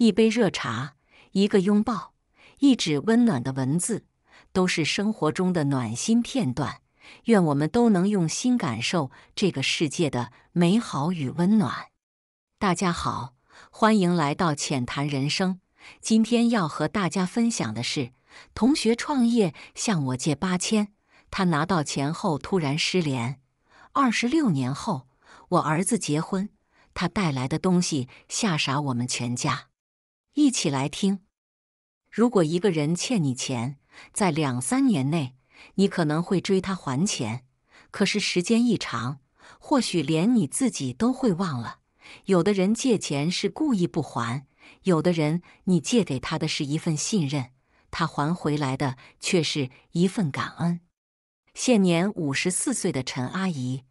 一杯热茶，一个拥抱，一纸温暖的文字，都是生活中的暖心片段。愿我们都能用心感受这个世界的美好与温暖。大家好，欢迎来到浅谈人生。今天要和大家分享的是：同学创业向我借八千，他拿到钱后突然失联。二十六年后，我儿子结婚，他带来的东西吓傻我们全家。一起来听。如果一个人欠你钱，在两三年内，你可能会追他还钱；可是时间一长，或许连你自己都会忘了。有的人借钱是故意不还，有的人你借给他的是一份信任，他还回来的却是一份感恩。现年五十四岁的陈阿姨，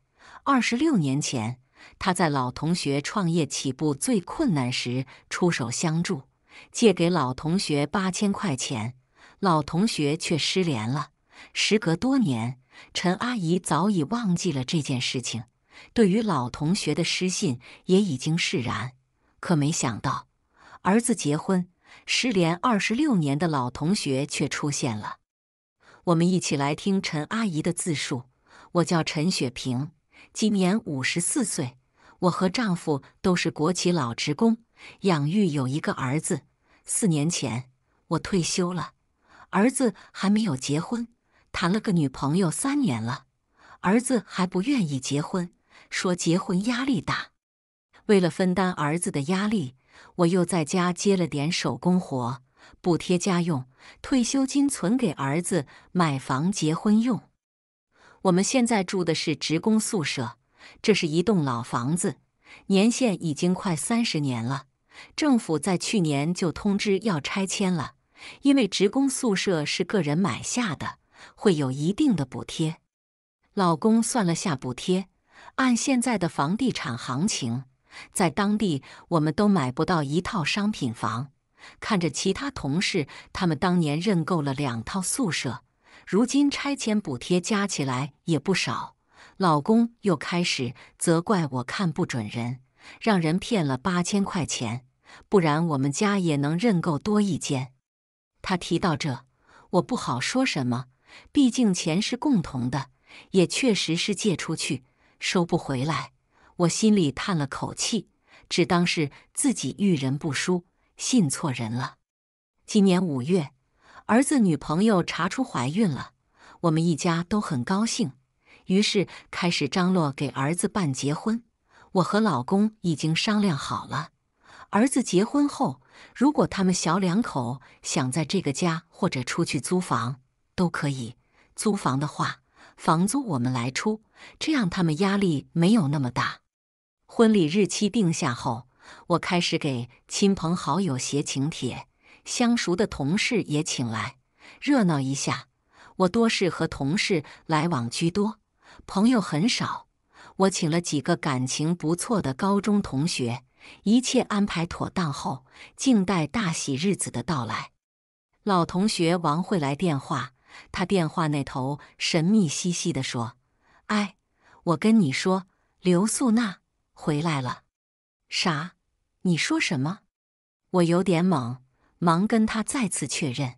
二十六年前，她在老同学创业起步最困难时出手相助。借给老同学八千块钱，老同学却失联了。时隔多年，陈阿姨早已忘记了这件事情，对于老同学的失信也已经释然。可没想到，儿子结婚，失联二十六年的老同学却出现了。我们一起来听陈阿姨的自述：我叫陈雪萍，今年五十四岁。我和丈夫都是国企老职工，养育有一个儿子。四年前，我退休了，儿子还没有结婚，谈了个女朋友三年了，儿子还不愿意结婚，说结婚压力大。为了分担儿子的压力，我又在家接了点手工活，补贴家用，退休金存给儿子买房结婚用。我们现在住的是职工宿舍，这是一栋老房子，年限已经快三十年了。政府在去年就通知要拆迁了，因为职工宿舍是个人买下的，会有一定的补贴。老公算了下补贴，按现在的房地产行情，在当地我们都买不到一套商品房。看着其他同事，他们当年认购了两套宿舍，如今拆迁补贴加起来也不少。老公又开始责怪我看不准人，让人骗了八千块钱。不然我们家也能认购多一间。他提到这，我不好说什么，毕竟钱是共同的，也确实是借出去收不回来。我心里叹了口气，只当是自己遇人不淑，信错人了。今年五月，儿子女朋友查出怀孕了，我们一家都很高兴，于是开始张罗给儿子办结婚。我和老公已经商量好了。儿子结婚后，如果他们小两口想在这个家，或者出去租房，都可以。租房的话，房租我们来出，这样他们压力没有那么大。婚礼日期定下后，我开始给亲朋好友写请帖，相熟的同事也请来热闹一下。我多是和同事来往居多，朋友很少。我请了几个感情不错的高中同学。一切安排妥当后，静待大喜日子的到来。老同学王慧来电话，他电话那头神秘兮兮地说：“哎，我跟你说，刘素娜回来了。”“啥？你说什么？”我有点懵，忙跟他再次确认：“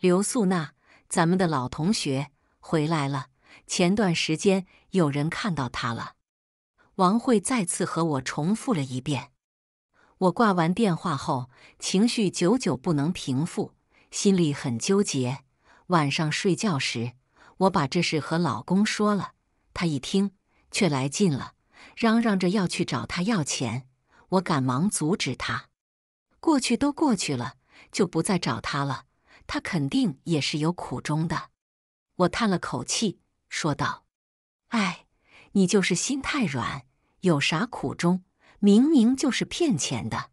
刘素娜，咱们的老同学回来了。前段时间有人看到她了。”王慧再次和我重复了一遍。我挂完电话后，情绪久久不能平复，心里很纠结。晚上睡觉时，我把这事和老公说了，他一听却来劲了，嚷嚷着要去找他要钱。我赶忙阻止他：“过去都过去了，就不再找他了。他肯定也是有苦衷的。”我叹了口气，说道：“哎，你就是心太软。”有啥苦衷？明明就是骗钱的！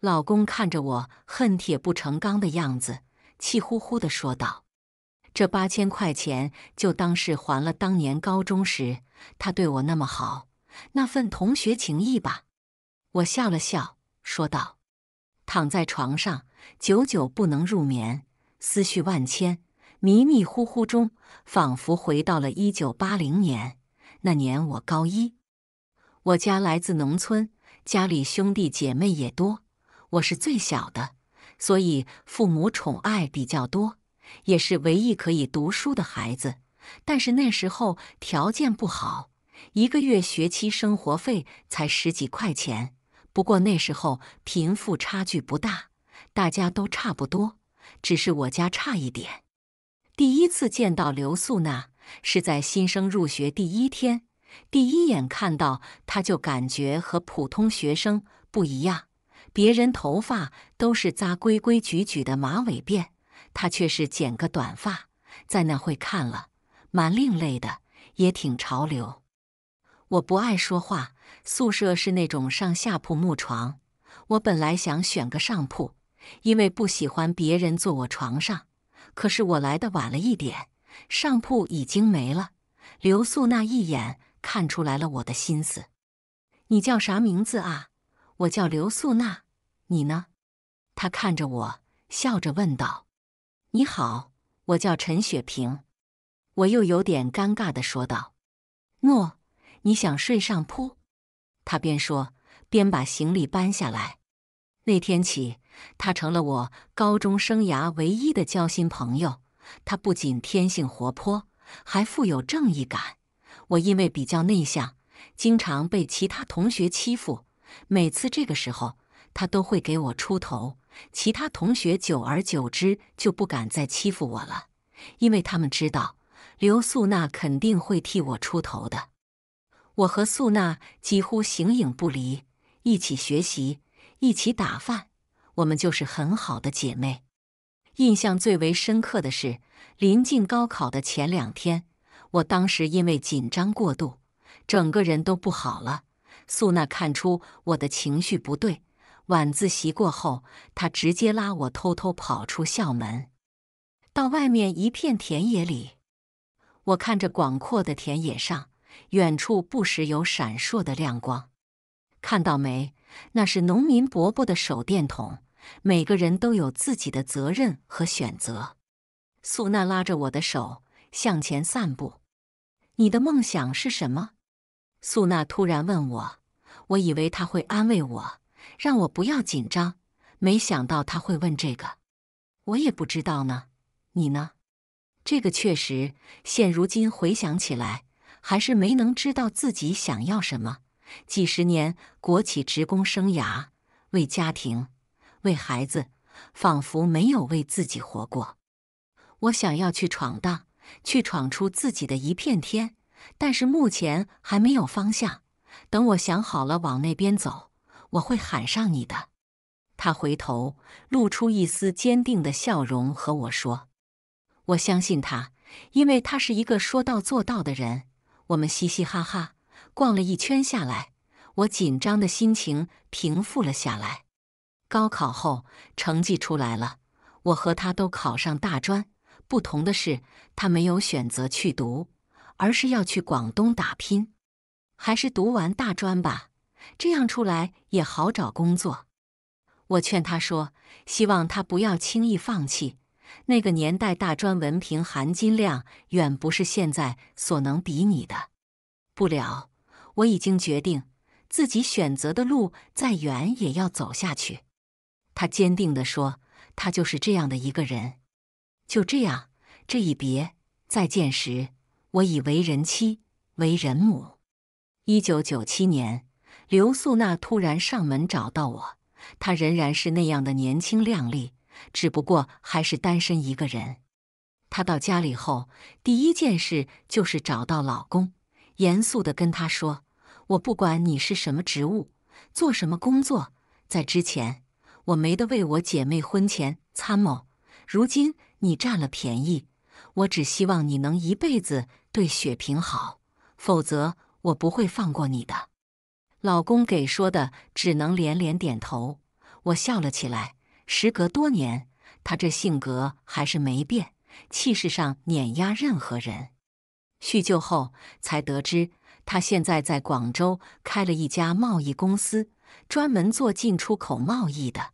老公看着我恨铁不成钢的样子，气呼呼的说道：“这八千块钱就当是还了当年高中时他对我那么好那份同学情谊吧。”我笑了笑，说道：“躺在床上，久久不能入眠，思绪万千，迷迷糊糊中，仿佛回到了一九八零年，那年我高一。”我家来自农村，家里兄弟姐妹也多，我是最小的，所以父母宠爱比较多，也是唯一可以读书的孩子。但是那时候条件不好，一个月学期生活费才十几块钱。不过那时候贫富差距不大，大家都差不多，只是我家差一点。第一次见到刘素娜是在新生入学第一天。第一眼看到他就感觉和普通学生不一样，别人头发都是扎规规矩矩的马尾辫，他却是剪个短发，在那会看了蛮另类的，也挺潮流。我不爱说话，宿舍是那种上下铺木床，我本来想选个上铺，因为不喜欢别人坐我床上，可是我来的晚了一点，上铺已经没了。刘素那一眼。看出来了，我的心思。你叫啥名字啊？我叫刘素娜。你呢？他看着我，笑着问道：“你好，我叫陈雪萍。”我又有点尴尬的说道：“诺，你想睡上铺？”他边说边把行李搬下来。那天起，他成了我高中生涯唯一的交心朋友。他不仅天性活泼，还富有正义感。我因为比较内向，经常被其他同学欺负。每次这个时候，他都会给我出头。其他同学久而久之就不敢再欺负我了，因为他们知道刘素娜肯定会替我出头的。我和素娜几乎形影不离，一起学习，一起打饭。我们就是很好的姐妹。印象最为深刻的是临近高考的前两天。我当时因为紧张过度，整个人都不好了。素娜看出我的情绪不对，晚自习过后，她直接拉我偷偷跑出校门，到外面一片田野里。我看着广阔的田野上，远处不时有闪烁的亮光，看到没？那是农民伯伯的手电筒。每个人都有自己的责任和选择。素娜拉着我的手向前散步。你的梦想是什么？素娜突然问我，我以为他会安慰我，让我不要紧张，没想到他会问这个。我也不知道呢，你呢？这个确实，现如今回想起来，还是没能知道自己想要什么。几十年国企职工生涯，为家庭，为孩子，仿佛没有为自己活过。我想要去闯荡。去闯出自己的一片天，但是目前还没有方向。等我想好了往那边走，我会喊上你的。他回头露出一丝坚定的笑容，和我说：“我相信他，因为他是一个说到做到的人。”我们嘻嘻哈哈逛了一圈下来，我紧张的心情平复了下来。高考后成绩出来了，我和他都考上大专。不同的是，他没有选择去读，而是要去广东打拼。还是读完大专吧，这样出来也好找工作。我劝他说：“希望他不要轻易放弃。那个年代，大专文凭含金量远不是现在所能比拟的。”不了，我已经决定自己选择的路，再远也要走下去。他坚定地说：“他就是这样的一个人。”就这样，这一别再见时，我已为人妻、为人母。一九九七年，刘素娜突然上门找到我，她仍然是那样的年轻靓丽，只不过还是单身一个人。她到家里后，第一件事就是找到老公，严肃地跟他说：“我不管你是什么职务，做什么工作，在之前我没得为我姐妹婚前参谋，如今。”你占了便宜，我只希望你能一辈子对雪萍好，否则我不会放过你的。老公给说的，只能连连点头。我笑了起来。时隔多年，他这性格还是没变，气势上碾压任何人。叙旧后，才得知他现在在广州开了一家贸易公司，专门做进出口贸易的。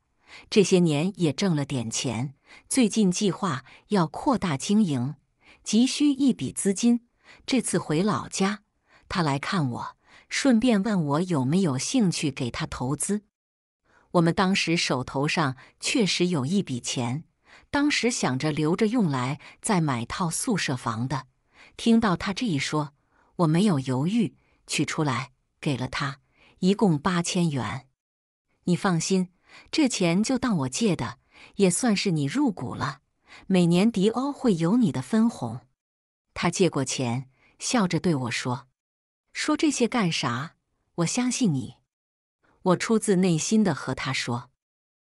这些年也挣了点钱，最近计划要扩大经营，急需一笔资金。这次回老家，他来看我，顺便问我有没有兴趣给他投资。我们当时手头上确实有一笔钱，当时想着留着用来再买套宿舍房的。听到他这一说，我没有犹豫，取出来给了他，一共八千元。你放心。这钱就当我借的，也算是你入股了。每年迪欧会有你的分红。他借过钱，笑着对我说：“说这些干啥？我相信你。”我出自内心的和他说。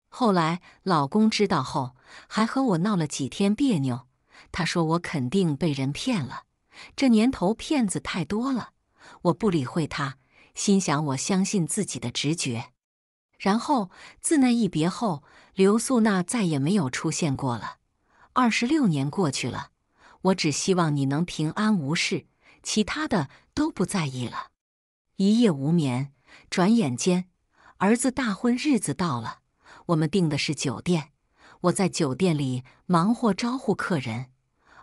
后来老公知道后，还和我闹了几天别扭。他说我肯定被人骗了。这年头骗子太多了。我不理会他，心想我相信自己的直觉。然后自那一别后，刘素娜再也没有出现过了。二十六年过去了，我只希望你能平安无事，其他的都不在意了。一夜无眠，转眼间，儿子大婚日子到了。我们订的是酒店，我在酒店里忙活招呼客人，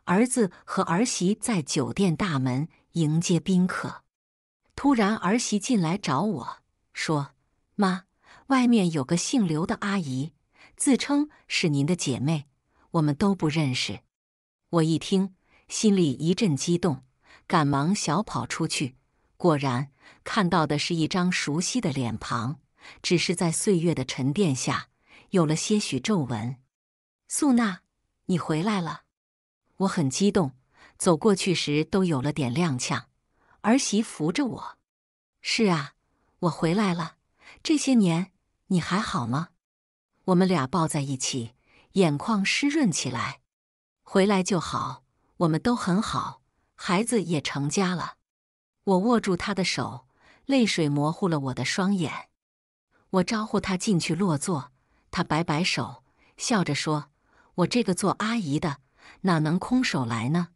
儿子和儿媳在酒店大门迎接宾客。突然，儿媳进来找我说：“妈。”外面有个姓刘的阿姨，自称是您的姐妹，我们都不认识。我一听，心里一阵激动，赶忙小跑出去，果然看到的是一张熟悉的脸庞，只是在岁月的沉淀下有了些许皱纹。素娜，你回来了！我很激动，走过去时都有了点踉跄，儿媳扶着我。是啊，我回来了，这些年。你还好吗？我们俩抱在一起，眼眶湿润起来。回来就好，我们都很好，孩子也成家了。我握住他的手，泪水模糊了我的双眼。我招呼他进去落座，他摆摆手，笑着说：“我这个做阿姨的哪能空手来呢？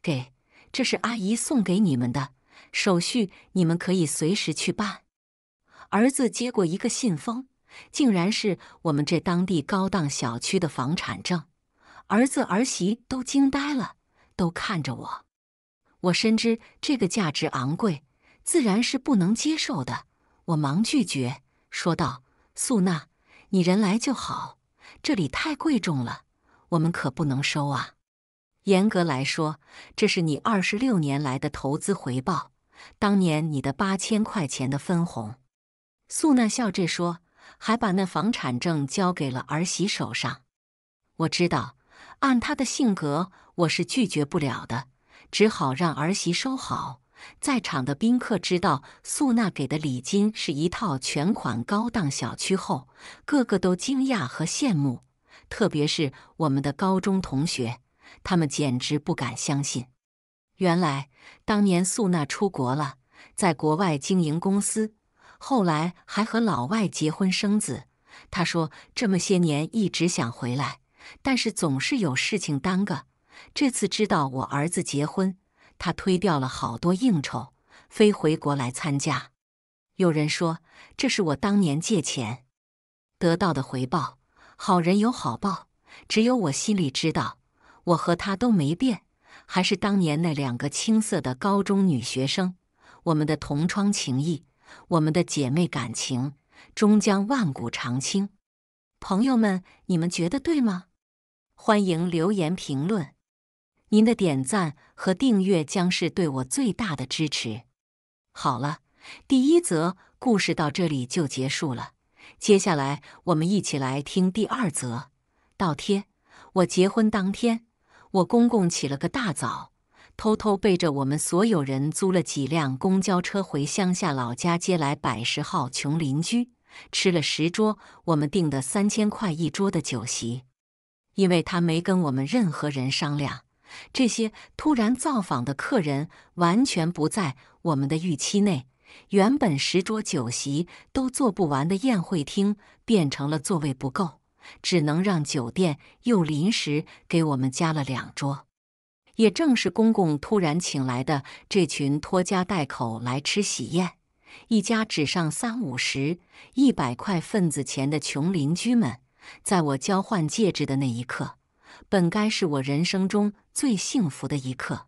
给，这是阿姨送给你们的手续，你们可以随时去办。”儿子接过一个信封。竟然是我们这当地高档小区的房产证，儿子儿媳都惊呆了，都看着我。我深知这个价值昂贵，自然是不能接受的。我忙拒绝，说道：“素娜，你人来就好，这里太贵重了，我们可不能收啊。严格来说，这是你二十六年来的投资回报，当年你的八千块钱的分红。”素娜笑着说。还把那房产证交给了儿媳手上。我知道，按他的性格，我是拒绝不了的，只好让儿媳收好。在场的宾客知道素娜给的礼金是一套全款高档小区后，个个都惊讶和羡慕，特别是我们的高中同学，他们简直不敢相信。原来，当年素娜出国了，在国外经营公司。后来还和老外结婚生子。他说这么些年一直想回来，但是总是有事情耽搁。这次知道我儿子结婚，他推掉了好多应酬，飞回国来参加。有人说这是我当年借钱得到的回报，好人有好报。只有我心里知道，我和他都没变，还是当年那两个青涩的高中女学生，我们的同窗情谊。我们的姐妹感情终将万古长青，朋友们，你们觉得对吗？欢迎留言评论，您的点赞和订阅将是对我最大的支持。好了，第一则故事到这里就结束了，接下来我们一起来听第二则。倒贴，我结婚当天，我公公起了个大早。偷偷背着我们所有人，租了几辆公交车回乡下老家，接来百十号穷邻居，吃了十桌我们订的三千块一桌的酒席。因为他没跟我们任何人商量，这些突然造访的客人完全不在我们的预期内。原本十桌酒席都做不完的宴会厅，变成了座位不够，只能让酒店又临时给我们加了两桌。也正是公公突然请来的这群拖家带口来吃喜宴，一家只上三五十、一百块份子钱的穷邻居们，在我交换戒指的那一刻，本该是我人生中最幸福的一刻，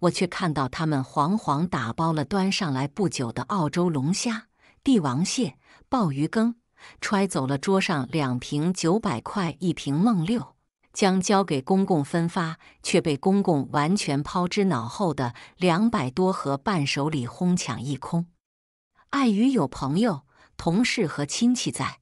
我却看到他们惶惶打包了端上来不久的澳洲龙虾、帝王蟹、鲍鱼羹，揣走了桌上两瓶九百块一瓶梦六。将交给公公分发，却被公公完全抛之脑后的两百多盒伴手礼哄抢一空。碍于有朋友、同事和亲戚在，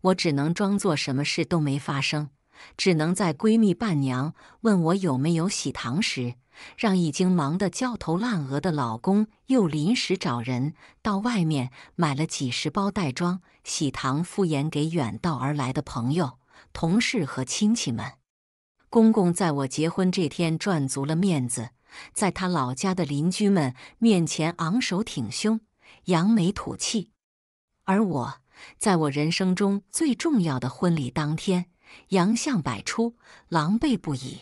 我只能装作什么事都没发生。只能在闺蜜伴娘问我有没有喜糖时，让已经忙得焦头烂额的老公又临时找人到外面买了几十包袋装喜糖，敷衍给远道而来的朋友、同事和亲戚们。公公在我结婚这天赚足了面子，在他老家的邻居们面前昂首挺胸、扬眉吐气，而我在我人生中最重要的婚礼当天，洋相百出、狼狈不已。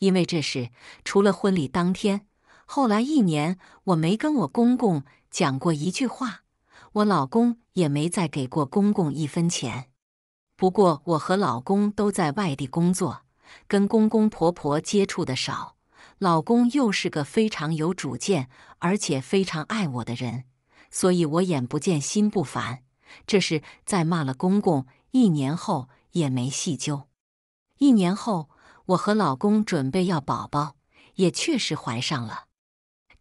因为这是除了婚礼当天，后来一年我没跟我公公讲过一句话，我老公也没再给过公公一分钱。不过我和老公都在外地工作。跟公公婆婆接触的少，老公又是个非常有主见，而且非常爱我的人，所以我眼不见心不烦。这是在骂了公公一年后也没细究。一年后，我和老公准备要宝宝，也确实怀上了。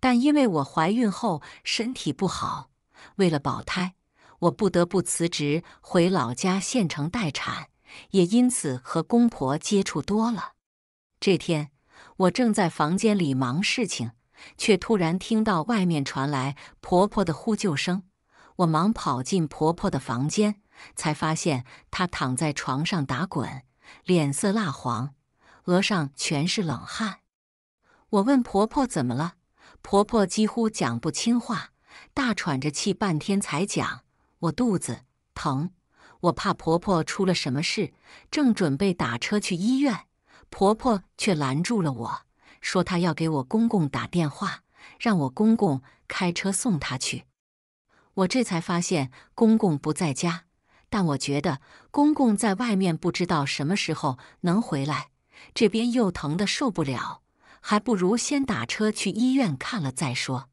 但因为我怀孕后身体不好，为了保胎，我不得不辞职回老家县城待产。也因此和公婆接触多了。这天，我正在房间里忙事情，却突然听到外面传来婆婆的呼救声。我忙跑进婆婆的房间，才发现她躺在床上打滚，脸色蜡黄，额上全是冷汗。我问婆婆怎么了，婆婆几乎讲不清话，大喘着气，半天才讲：“我肚子疼。”我怕婆婆出了什么事，正准备打车去医院，婆婆却拦住了我，说她要给我公公打电话，让我公公开车送她去。我这才发现公公不在家，但我觉得公公在外面不知道什么时候能回来，这边又疼得受不了，还不如先打车去医院看了再说。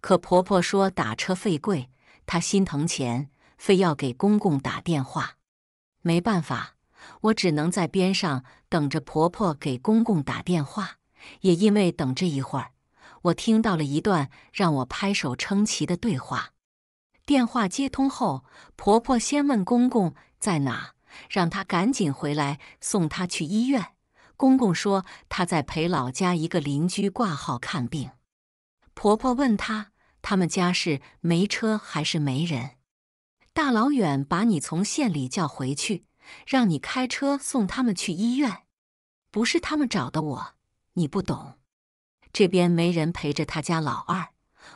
可婆婆说打车费贵，她心疼钱。非要给公公打电话，没办法，我只能在边上等着婆婆给公公打电话。也因为等这一会儿，我听到了一段让我拍手称奇的对话。电话接通后，婆婆先问公公在哪，让他赶紧回来送她去医院。公公说他在陪老家一个邻居挂号看病。婆婆问他他们家是没车还是没人？大老远把你从县里叫回去，让你开车送他们去医院，不是他们找的我，你不懂。这边没人陪着他家老二，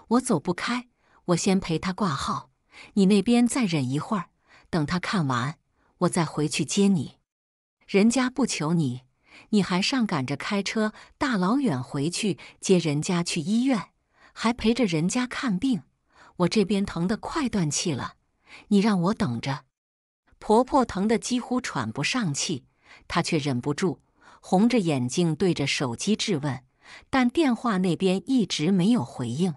我走不开，我先陪他挂号。你那边再忍一会儿，等他看完，我再回去接你。人家不求你，你还上赶着开车大老远回去接人家去医院，还陪着人家看病。我这边疼的快断气了。你让我等着，婆婆疼得几乎喘不上气，她却忍不住红着眼睛对着手机质问，但电话那边一直没有回应。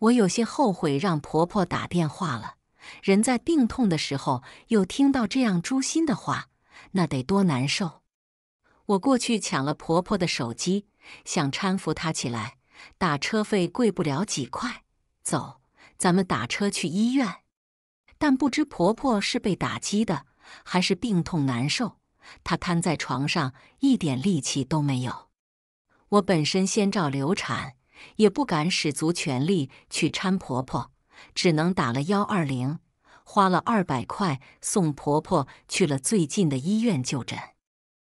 我有些后悔让婆婆打电话了，人在病痛的时候又听到这样诛心的话，那得多难受！我过去抢了婆婆的手机，想搀扶她起来。打车费贵不了几块，走，咱们打车去医院。但不知婆婆是被打击的，还是病痛难受，她瘫在床上，一点力气都没有。我本身先兆流产，也不敢使足全力去搀婆婆，只能打了幺二零，花了二百块，送婆婆去了最近的医院就诊。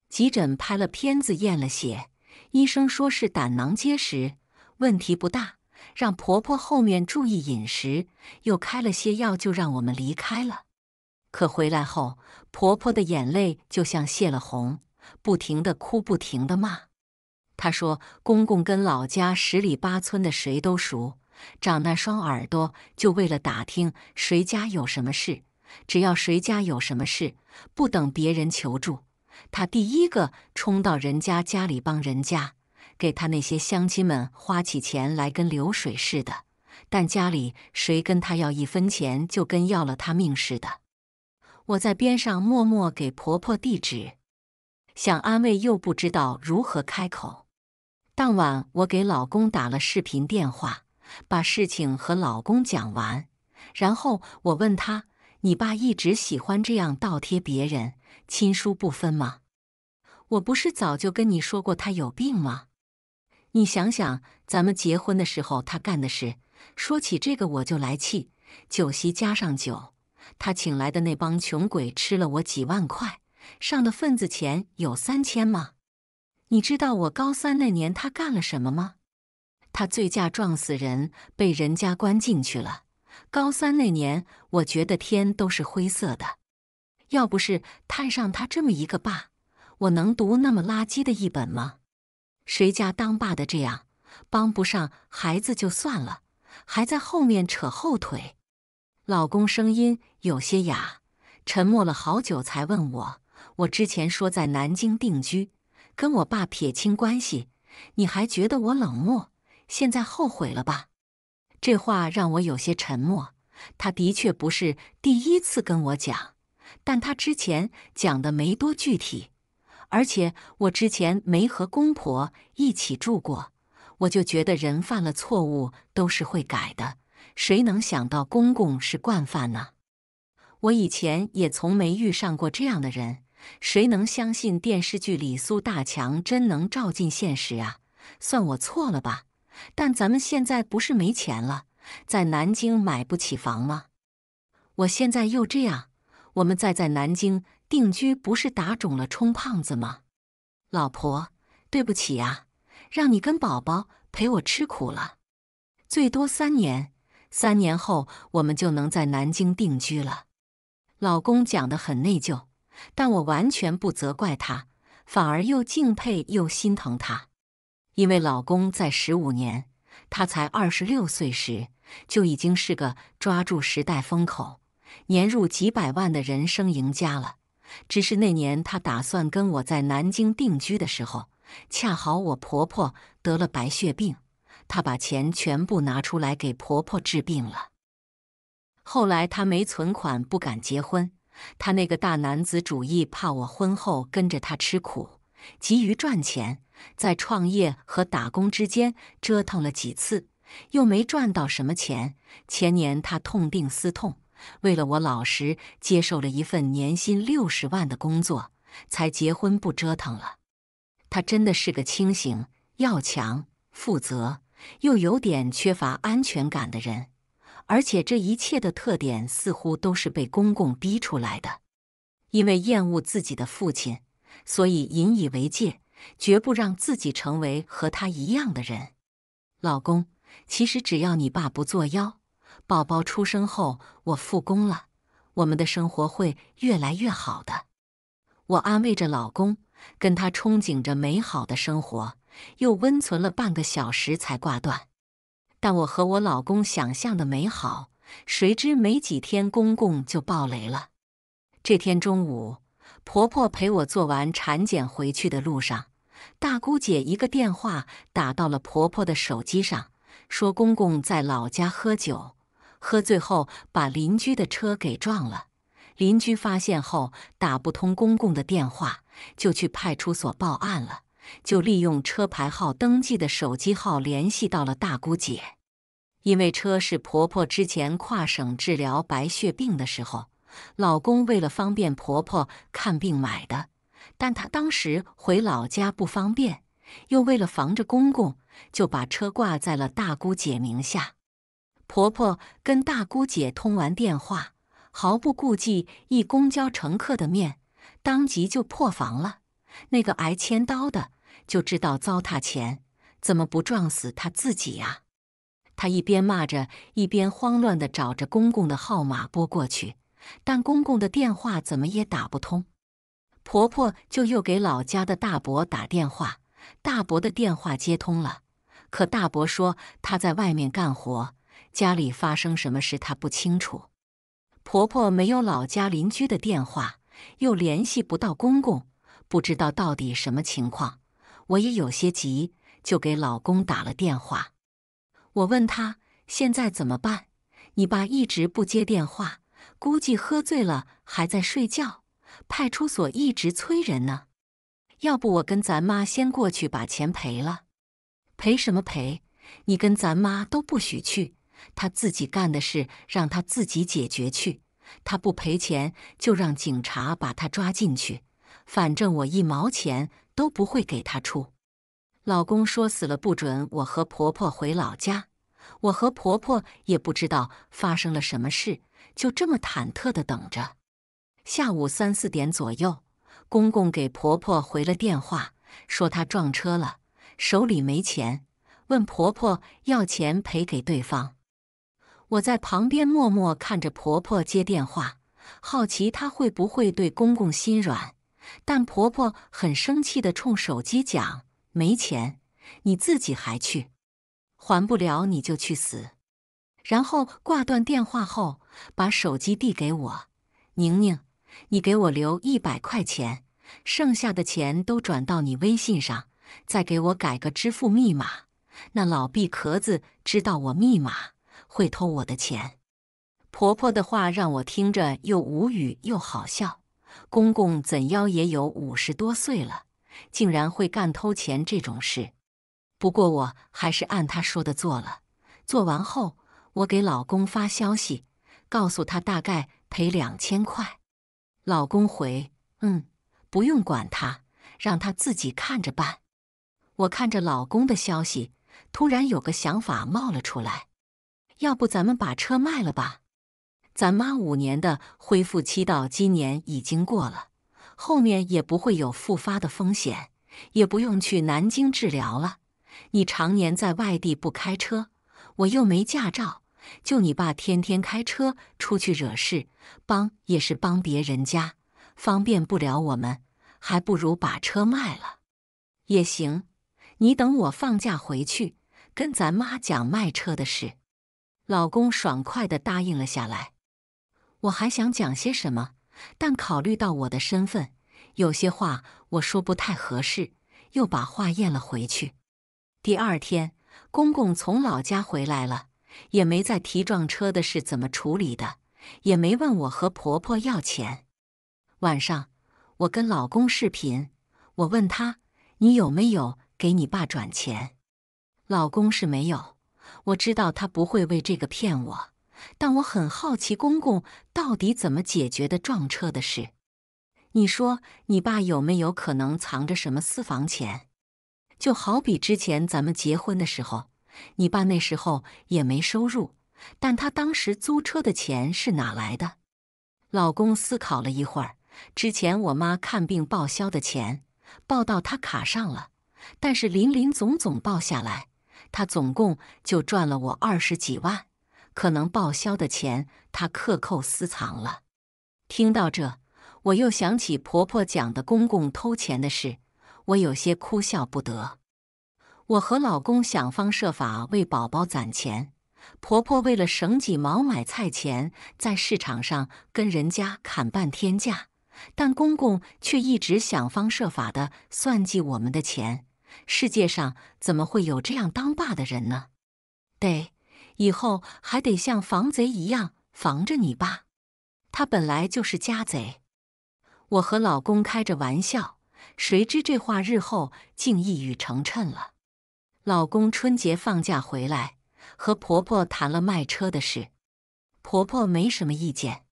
急诊拍了片子，验了血，医生说是胆囊结石，问题不大。让婆婆后面注意饮食，又开了些药，就让我们离开了。可回来后，婆婆的眼泪就像泄了洪，不停的哭，不停的骂。她说：“公公跟老家十里八村的谁都熟，长那双耳朵就为了打听谁家有什么事。只要谁家有什么事，不等别人求助，他第一个冲到人家家里帮人家。”给他那些乡亲们花起钱来跟流水似的，但家里谁跟他要一分钱，就跟要了他命似的。我在边上默默给婆婆递纸，想安慰又不知道如何开口。当晚我给老公打了视频电话，把事情和老公讲完，然后我问他：“你爸一直喜欢这样倒贴别人，亲疏不分吗？我不是早就跟你说过他有病吗？”你想想，咱们结婚的时候他干的事。说起这个我就来气。酒席加上酒，他请来的那帮穷鬼吃了我几万块，上的份子钱有三千吗？你知道我高三那年他干了什么吗？他醉驾撞死人，被人家关进去了。高三那年，我觉得天都是灰色的。要不是摊上他这么一个爸，我能读那么垃圾的一本吗？谁家当爸的这样，帮不上孩子就算了，还在后面扯后腿。老公声音有些哑，沉默了好久才问我：“我之前说在南京定居，跟我爸撇清关系，你还觉得我冷漠？现在后悔了吧？”这话让我有些沉默。他的确不是第一次跟我讲，但他之前讲的没多具体。而且我之前没和公婆一起住过，我就觉得人犯了错误都是会改的。谁能想到公公是惯犯呢？我以前也从没遇上过这样的人。谁能相信电视剧里苏大强真能照进现实啊？算我错了吧。但咱们现在不是没钱了，在南京买不起房吗？我现在又这样，我们再在南京。定居不是打肿了充胖子吗？老婆，对不起啊，让你跟宝宝陪我吃苦了。最多三年，三年后我们就能在南京定居了。老公讲得很内疚，但我完全不责怪他，反而又敬佩又心疼他，因为老公在十五年，他才二十六岁时就已经是个抓住时代风口、年入几百万的人生赢家了。只是那年，他打算跟我在南京定居的时候，恰好我婆婆得了白血病，他把钱全部拿出来给婆婆治病了。后来他没存款，不敢结婚。他那个大男子主义，怕我婚后跟着他吃苦，急于赚钱，在创业和打工之间折腾了几次，又没赚到什么钱。前年他痛定思痛。为了我老实，接受了一份年薪六十万的工作，才结婚不折腾了。他真的是个清醒、要强、负责，又有点缺乏安全感的人。而且这一切的特点，似乎都是被公公逼出来的。因为厌恶自己的父亲，所以引以为戒，绝不让自己成为和他一样的人。老公，其实只要你爸不作妖。宝宝出生后，我复工了，我们的生活会越来越好的。我安慰着老公，跟他憧憬着美好的生活，又温存了半个小时才挂断。但我和我老公想象的美好，谁知没几天，公公就爆雷了。这天中午，婆婆陪我做完产检回去的路上，大姑姐一个电话打到了婆婆的手机上，说公公在老家喝酒。喝醉后把邻居的车给撞了，邻居发现后打不通公公的电话，就去派出所报案了，就利用车牌号登记的手机号联系到了大姑姐。因为车是婆婆之前跨省治疗白血病的时候，老公为了方便婆婆看病买的，但她当时回老家不方便，又为了防着公公，就把车挂在了大姑姐名下。婆婆跟大姑姐通完电话，毫不顾忌一公交乘客的面，当即就破防了。那个挨千刀的就知道糟蹋钱，怎么不撞死他自己啊？她一边骂着，一边慌乱地找着公公的号码拨过去，但公公的电话怎么也打不通。婆婆就又给老家的大伯打电话，大伯的电话接通了，可大伯说他在外面干活。家里发生什么事，她不清楚。婆婆没有老家邻居的电话，又联系不到公公，不知道到底什么情况。我也有些急，就给老公打了电话。我问他现在怎么办？你爸一直不接电话，估计喝醉了还在睡觉。派出所一直催人呢，要不我跟咱妈先过去把钱赔了？赔什么赔？你跟咱妈都不许去。他自己干的事，让他自己解决去。他不赔钱，就让警察把他抓进去。反正我一毛钱都不会给他出。老公说死了不准我和婆婆回老家。我和婆婆也不知道发生了什么事，就这么忐忑的等着。下午三四点左右，公公给婆婆回了电话，说他撞车了，手里没钱，问婆婆要钱赔给对方。我在旁边默默看着婆婆接电话，好奇她会不会对公公心软。但婆婆很生气的冲手机讲：“没钱，你自己还去，还不了你就去死。”然后挂断电话后，把手机递给我：“宁宁，你给我留一百块钱，剩下的钱都转到你微信上，再给我改个支付密码。那老毕壳子知道我密码。”会偷我的钱，婆婆的话让我听着又无语又好笑。公公怎样也有五十多岁了，竟然会干偷钱这种事。不过我还是按她说的做了。做完后，我给老公发消息，告诉他大概赔两千块。老公回：“嗯，不用管他，让他自己看着办。”我看着老公的消息，突然有个想法冒了出来。要不咱们把车卖了吧？咱妈五年的恢复期到今年已经过了，后面也不会有复发的风险，也不用去南京治疗了。你常年在外地不开车，我又没驾照，就你爸天天开车出去惹事，帮也是帮别人家，方便不了我们，还不如把车卖了。也行，你等我放假回去跟咱妈讲卖车的事。老公爽快的答应了下来，我还想讲些什么，但考虑到我的身份，有些话我说不太合适，又把话咽了回去。第二天，公公从老家回来了，也没再提撞车的事怎么处理的，也没问我和婆婆要钱。晚上，我跟老公视频，我问他：“你有没有给你爸转钱？”老公是没有。我知道他不会为这个骗我，但我很好奇公公到底怎么解决的撞车的事。你说你爸有没有可能藏着什么私房钱？就好比之前咱们结婚的时候，你爸那时候也没收入，但他当时租车的钱是哪来的？老公思考了一会儿，之前我妈看病报销的钱报到他卡上了，但是林林总总报下来。他总共就赚了我二十几万，可能报销的钱他克扣私藏了。听到这，我又想起婆婆讲的公公偷钱的事，我有些哭笑不得。我和老公想方设法为宝宝攒钱，婆婆为了省几毛买菜钱，在市场上跟人家砍半天价，但公公却一直想方设法的算计我们的钱。世界上怎么会有这样当爸的人呢？得，以后还得像防贼一样防着你爸。他本来就是家贼。我和老公开着玩笑，谁知这话日后竟一语成谶了。老公春节放假回来，和婆婆谈了卖车的事，婆婆没什么意见，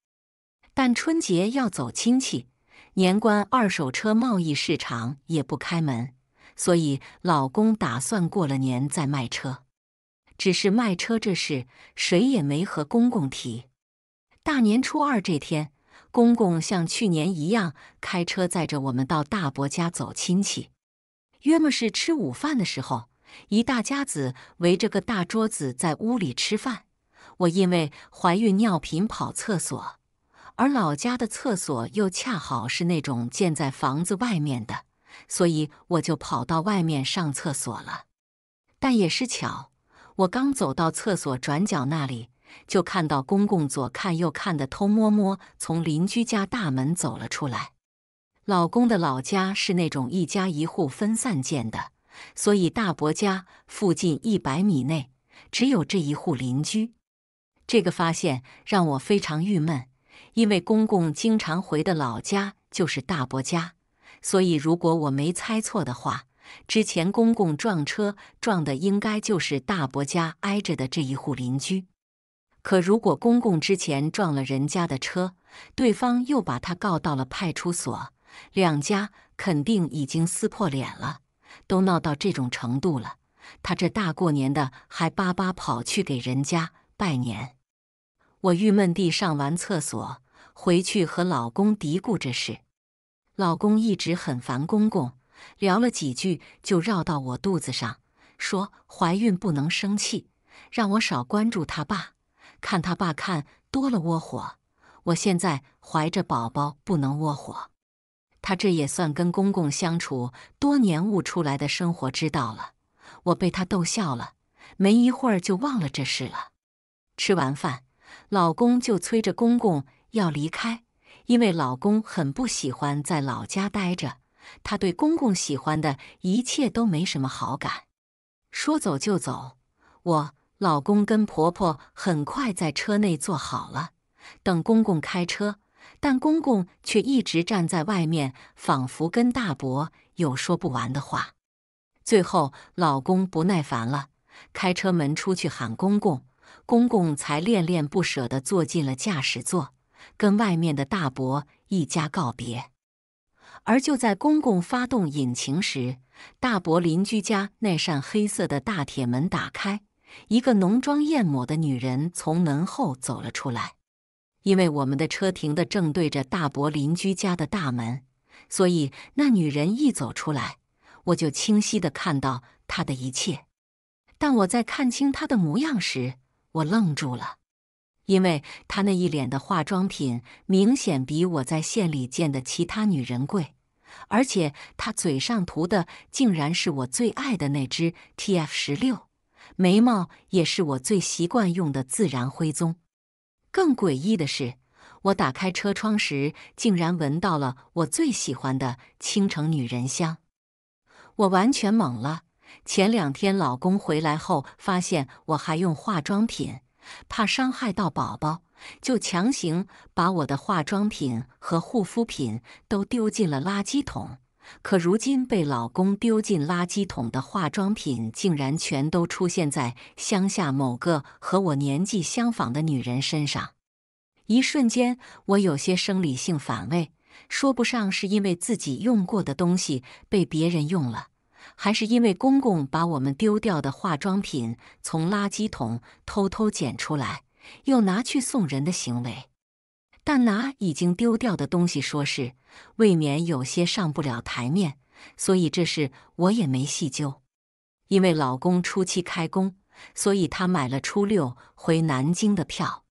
但春节要走亲戚，年关二手车贸易市场也不开门。所以，老公打算过了年再卖车，只是卖车这事谁也没和公公提。大年初二这天，公公像去年一样开车载着我们到大伯家走亲戚。约么是吃午饭的时候，一大家子围着个大桌子在屋里吃饭。我因为怀孕尿频跑厕所，而老家的厕所又恰好是那种建在房子外面的。所以我就跑到外面上厕所了，但也是巧，我刚走到厕所转角那里，就看到公公左看右看的偷摸摸从邻居家大门走了出来。老公的老家是那种一家一户分散建的，所以大伯家附近一百米内只有这一户邻居。这个发现让我非常郁闷，因为公公经常回的老家就是大伯家。所以，如果我没猜错的话，之前公公撞车撞的应该就是大伯家挨着的这一户邻居。可如果公公之前撞了人家的车，对方又把他告到了派出所，两家肯定已经撕破脸了。都闹到这种程度了，他这大过年的还巴巴跑去给人家拜年？我郁闷地上完厕所回去和老公嘀咕这事。老公一直很烦公公，聊了几句就绕到我肚子上，说怀孕不能生气，让我少关注他爸，看他爸看多了窝火。我现在怀着宝宝不能窝火，他这也算跟公公相处多年悟出来的生活之道了。我被他逗笑了，没一会儿就忘了这事了。吃完饭，老公就催着公公要离开。因为老公很不喜欢在老家待着，他对公公喜欢的一切都没什么好感。说走就走，我老公跟婆婆很快在车内坐好了，等公公开车，但公公却一直站在外面，仿佛跟大伯有说不完的话。最后，老公不耐烦了，开车门出去喊公公，公公才恋恋不舍地坐进了驾驶座。跟外面的大伯一家告别，而就在公公发动引擎时，大伯邻居家那扇黑色的大铁门打开，一个浓妆艳抹的女人从门后走了出来。因为我们的车停的正对着大伯邻居家的大门，所以那女人一走出来，我就清晰的看到她的一切。但我在看清她的模样时，我愣住了。因为他那一脸的化妆品明显比我在县里见的其他女人贵，而且他嘴上涂的竟然是我最爱的那只 T.F. 十六，眉毛也是我最习惯用的自然灰棕。更诡异的是，我打开车窗时竟然闻到了我最喜欢的倾城女人香，我完全懵了。前两天老公回来后发现我还用化妆品。怕伤害到宝宝，就强行把我的化妆品和护肤品都丢进了垃圾桶。可如今被老公丢进垃圾桶的化妆品，竟然全都出现在乡下某个和我年纪相仿的女人身上。一瞬间，我有些生理性反胃，说不上是因为自己用过的东西被别人用了。还是因为公公把我们丢掉的化妆品从垃圾桶偷偷捡出来，又拿去送人的行为。但拿已经丢掉的东西说事，未免有些上不了台面，所以这事我也没细究。因为老公初七开工，所以他买了初六回南京的票。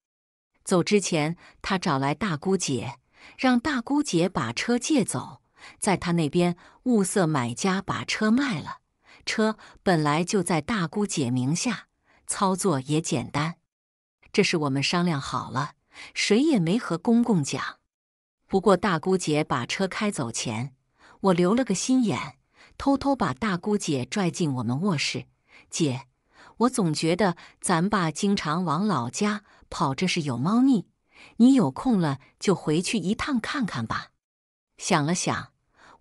走之前，他找来大姑姐，让大姑姐把车借走。在他那边物色买家，把车卖了。车本来就在大姑姐名下，操作也简单。这是我们商量好了，谁也没和公公讲。不过大姑姐把车开走前，我留了个心眼，偷偷把大姑姐拽进我们卧室。姐，我总觉得咱爸经常往老家跑，这是有猫腻。你有空了就回去一趟看看吧。想了想。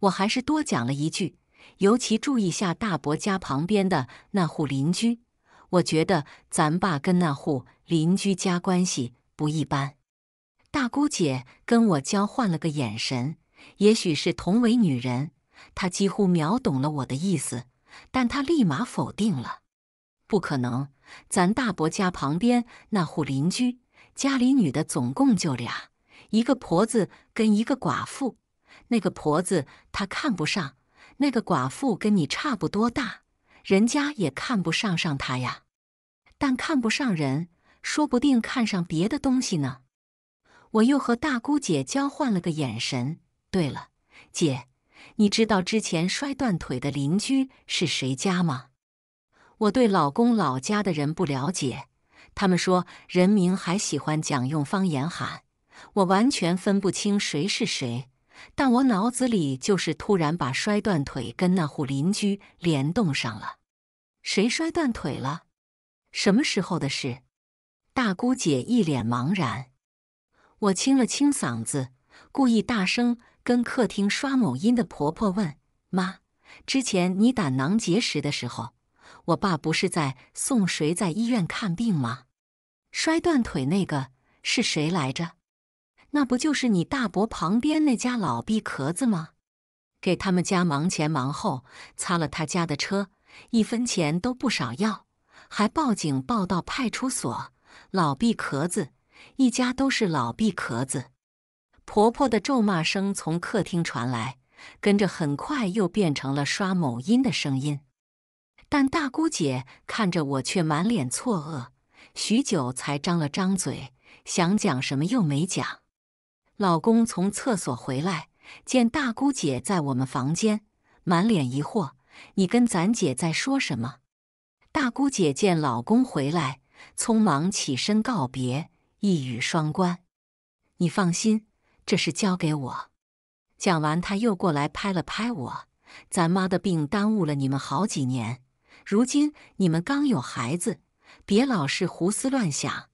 我还是多讲了一句，尤其注意下大伯家旁边的那户邻居。我觉得咱爸跟那户邻居家关系不一般。大姑姐跟我交换了个眼神，也许是同为女人，她几乎秒懂了我的意思，但她立马否定了：“不可能，咱大伯家旁边那户邻居家里女的总共就俩，一个婆子跟一个寡妇。”那个婆子她看不上，那个寡妇跟你差不多大，人家也看不上上她呀。但看不上人，说不定看上别的东西呢。我又和大姑姐交换了个眼神。对了，姐，你知道之前摔断腿的邻居是谁家吗？我对老公老家的人不了解，他们说人名还喜欢讲用方言喊，我完全分不清谁是谁。但我脑子里就是突然把摔断腿跟那户邻居联动上了。谁摔断腿了？什么时候的事？大姑姐一脸茫然。我清了清嗓子，故意大声跟客厅刷某音的婆婆问：“妈，之前你胆囊结石的时候，我爸不是在送谁在医院看病吗？摔断腿那个是谁来着？”那不就是你大伯旁边那家老毕壳子吗？给他们家忙前忙后，擦了他家的车，一分钱都不少要，还报警报到派出所。老毕壳子一家都是老毕壳子。婆婆的咒骂声从客厅传来，跟着很快又变成了刷某音的声音。但大姑姐看着我，却满脸错愕，许久才张了张嘴，想讲什么又没讲。老公从厕所回来，见大姑姐在我们房间，满脸疑惑：“你跟咱姐在说什么？”大姑姐见老公回来，匆忙起身告别，一语双关：“你放心，这事交给我。”讲完，他又过来拍了拍我：“咱妈的病耽误了你们好几年，如今你们刚有孩子，别老是胡思乱想。”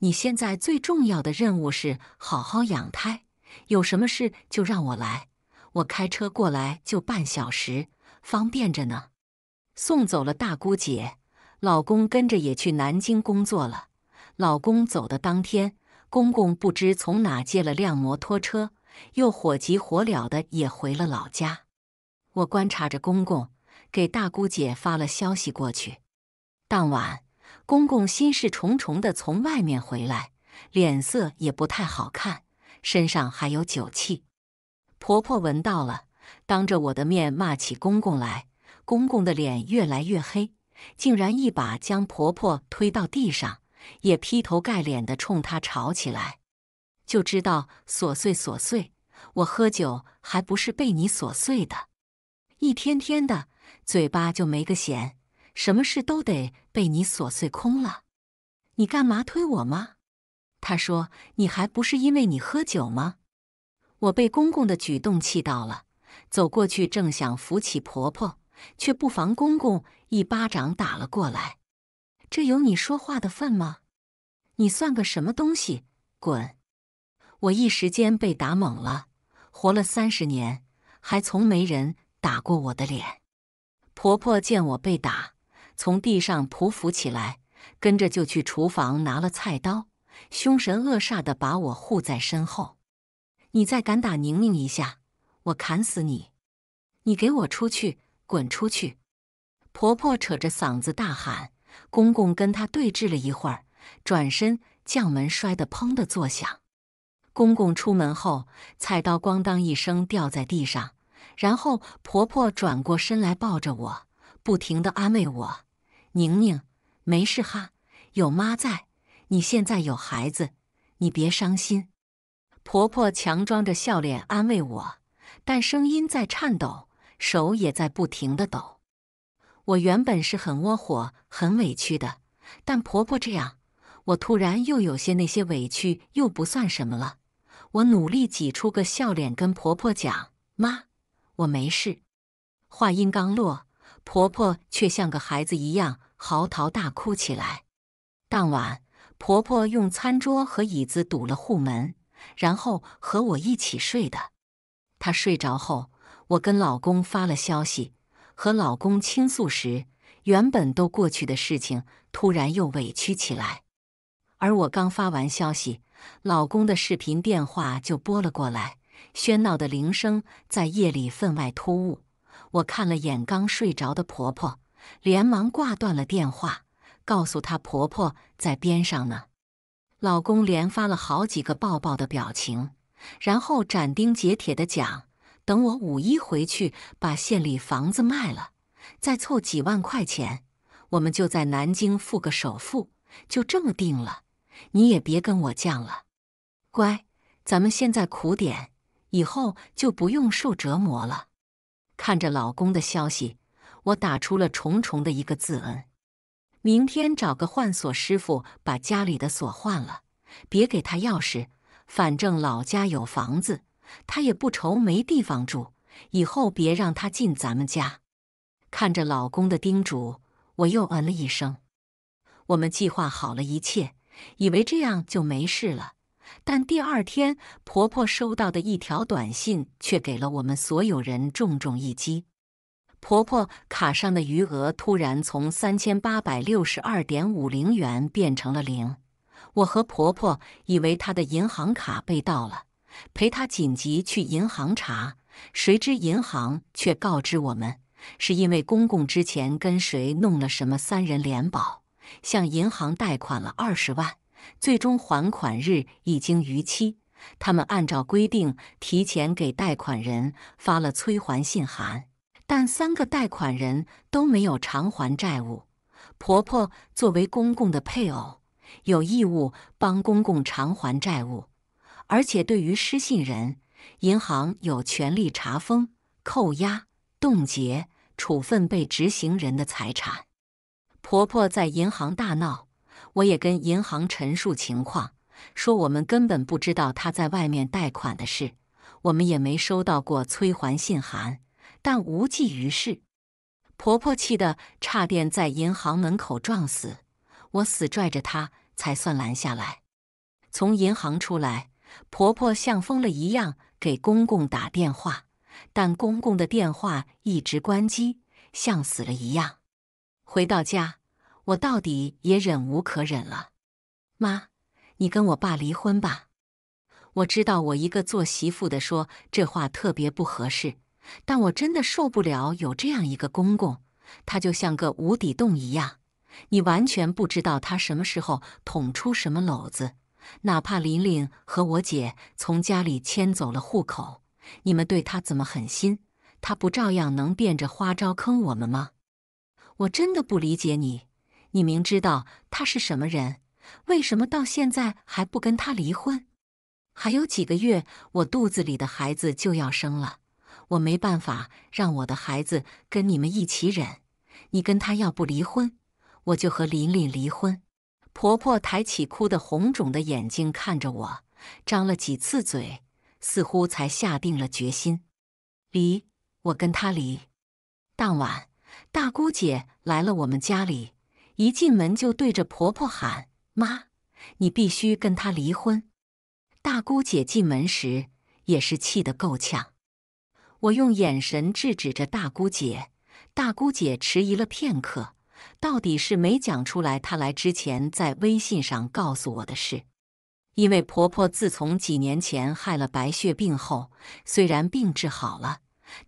你现在最重要的任务是好好养胎，有什么事就让我来，我开车过来就半小时，方便着呢。送走了大姑姐，老公跟着也去南京工作了。老公走的当天，公公不知从哪借了辆摩托车，又火急火燎的也回了老家。我观察着公公，给大姑姐发了消息过去。当晚。公公心事重重的从外面回来，脸色也不太好看，身上还有酒气。婆婆闻到了，当着我的面骂起公公来。公公的脸越来越黑，竟然一把将婆婆推到地上，也劈头盖脸的冲她吵起来。就知道琐碎琐碎，我喝酒还不是被你琐碎的？一天天的，嘴巴就没个闲，什么事都得。被你琐碎空了，你干嘛推我吗？他说：“你还不是因为你喝酒吗？”我被公公的举动气到了，走过去正想扶起婆婆，却不防公公一巴掌打了过来。这有你说话的份吗？你算个什么东西？滚！我一时间被打懵了，活了三十年，还从没人打过我的脸。婆婆见我被打。从地上匍匐起来，跟着就去厨房拿了菜刀，凶神恶煞的把我护在身后。你再敢打宁宁一下，我砍死你！你给我出去，滚出去！婆婆扯着嗓子大喊。公公跟她对峙了一会儿，转身将门摔得砰的作响。公公出门后，菜刀咣当一声掉在地上，然后婆婆转过身来抱着我，不停地安慰我。宁宁，没事哈，有妈在。你现在有孩子，你别伤心。婆婆强装着笑脸安慰我，但声音在颤抖，手也在不停的抖。我原本是很窝火、很委屈的，但婆婆这样，我突然又有些那些委屈又不算什么了。我努力挤出个笑脸跟婆婆讲：“妈，我没事。”话音刚落，婆婆却像个孩子一样。嚎啕大哭起来。当晚，婆婆用餐桌和椅子堵了户门，然后和我一起睡的。她睡着后，我跟老公发了消息。和老公倾诉时，原本都过去的事情，突然又委屈起来。而我刚发完消息，老公的视频电话就拨了过来。喧闹的铃声在夜里分外突兀。我看了眼刚睡着的婆婆。连忙挂断了电话，告诉她婆婆在边上呢。老公连发了好几个抱抱的表情，然后斩钉截铁的讲：“等我五一回去，把县里房子卖了，再凑几万块钱，我们就在南京付个首付，就这么定了。你也别跟我犟了，乖，咱们现在苦点，以后就不用受折磨了。”看着老公的消息。我打出了重重的一个字“嗯”。明天找个换锁师傅把家里的锁换了，别给他钥匙，反正老家有房子，他也不愁没地方住。以后别让他进咱们家。看着老公的叮嘱，我又嗯了一声。我们计划好了一切，以为这样就没事了，但第二天婆婆收到的一条短信却给了我们所有人重重一击。婆婆卡上的余额突然从三千八百六十二点五零元变成了零，我和婆婆以为她的银行卡被盗了，陪她紧急去银行查，谁知银行却告知我们，是因为公公之前跟谁弄了什么三人联保，向银行贷款了二十万，最终还款日已经逾期，他们按照规定提前给贷款人发了催还信函。但三个贷款人都没有偿还债务。婆婆作为公公的配偶，有义务帮公公偿还债务。而且，对于失信人，银行有权利查封、扣押、冻结、处分被执行人的财产。婆婆在银行大闹，我也跟银行陈述情况，说我们根本不知道她在外面贷款的事，我们也没收到过催还信函。但无济于事，婆婆气得差点在银行门口撞死，我死拽着她才算拦下来。从银行出来，婆婆像疯了一样给公公打电话，但公公的电话一直关机，像死了一样。回到家，我到底也忍无可忍了，妈，你跟我爸离婚吧。我知道，我一个做媳妇的说这话特别不合适。但我真的受不了有这样一个公公，他就像个无底洞一样，你完全不知道他什么时候捅出什么篓子。哪怕玲玲和我姐从家里迁走了户口，你们对他怎么狠心，他不照样能变着花招坑我们吗？我真的不理解你，你明知道他是什么人，为什么到现在还不跟他离婚？还有几个月，我肚子里的孩子就要生了。我没办法让我的孩子跟你们一起忍，你跟他要不离婚，我就和琳琳离婚。婆婆抬起哭得红肿的眼睛看着我，张了几次嘴，似乎才下定了决心，离，我跟他离。当晚，大姑姐来了我们家里，一进门就对着婆婆喊：“妈，你必须跟他离婚。”大姑姐进门时也是气得够呛。我用眼神制止着大姑姐，大姑姐迟疑了片刻，到底是没讲出来她来之前在微信上告诉我的事。因为婆婆自从几年前害了白血病后，虽然病治好了，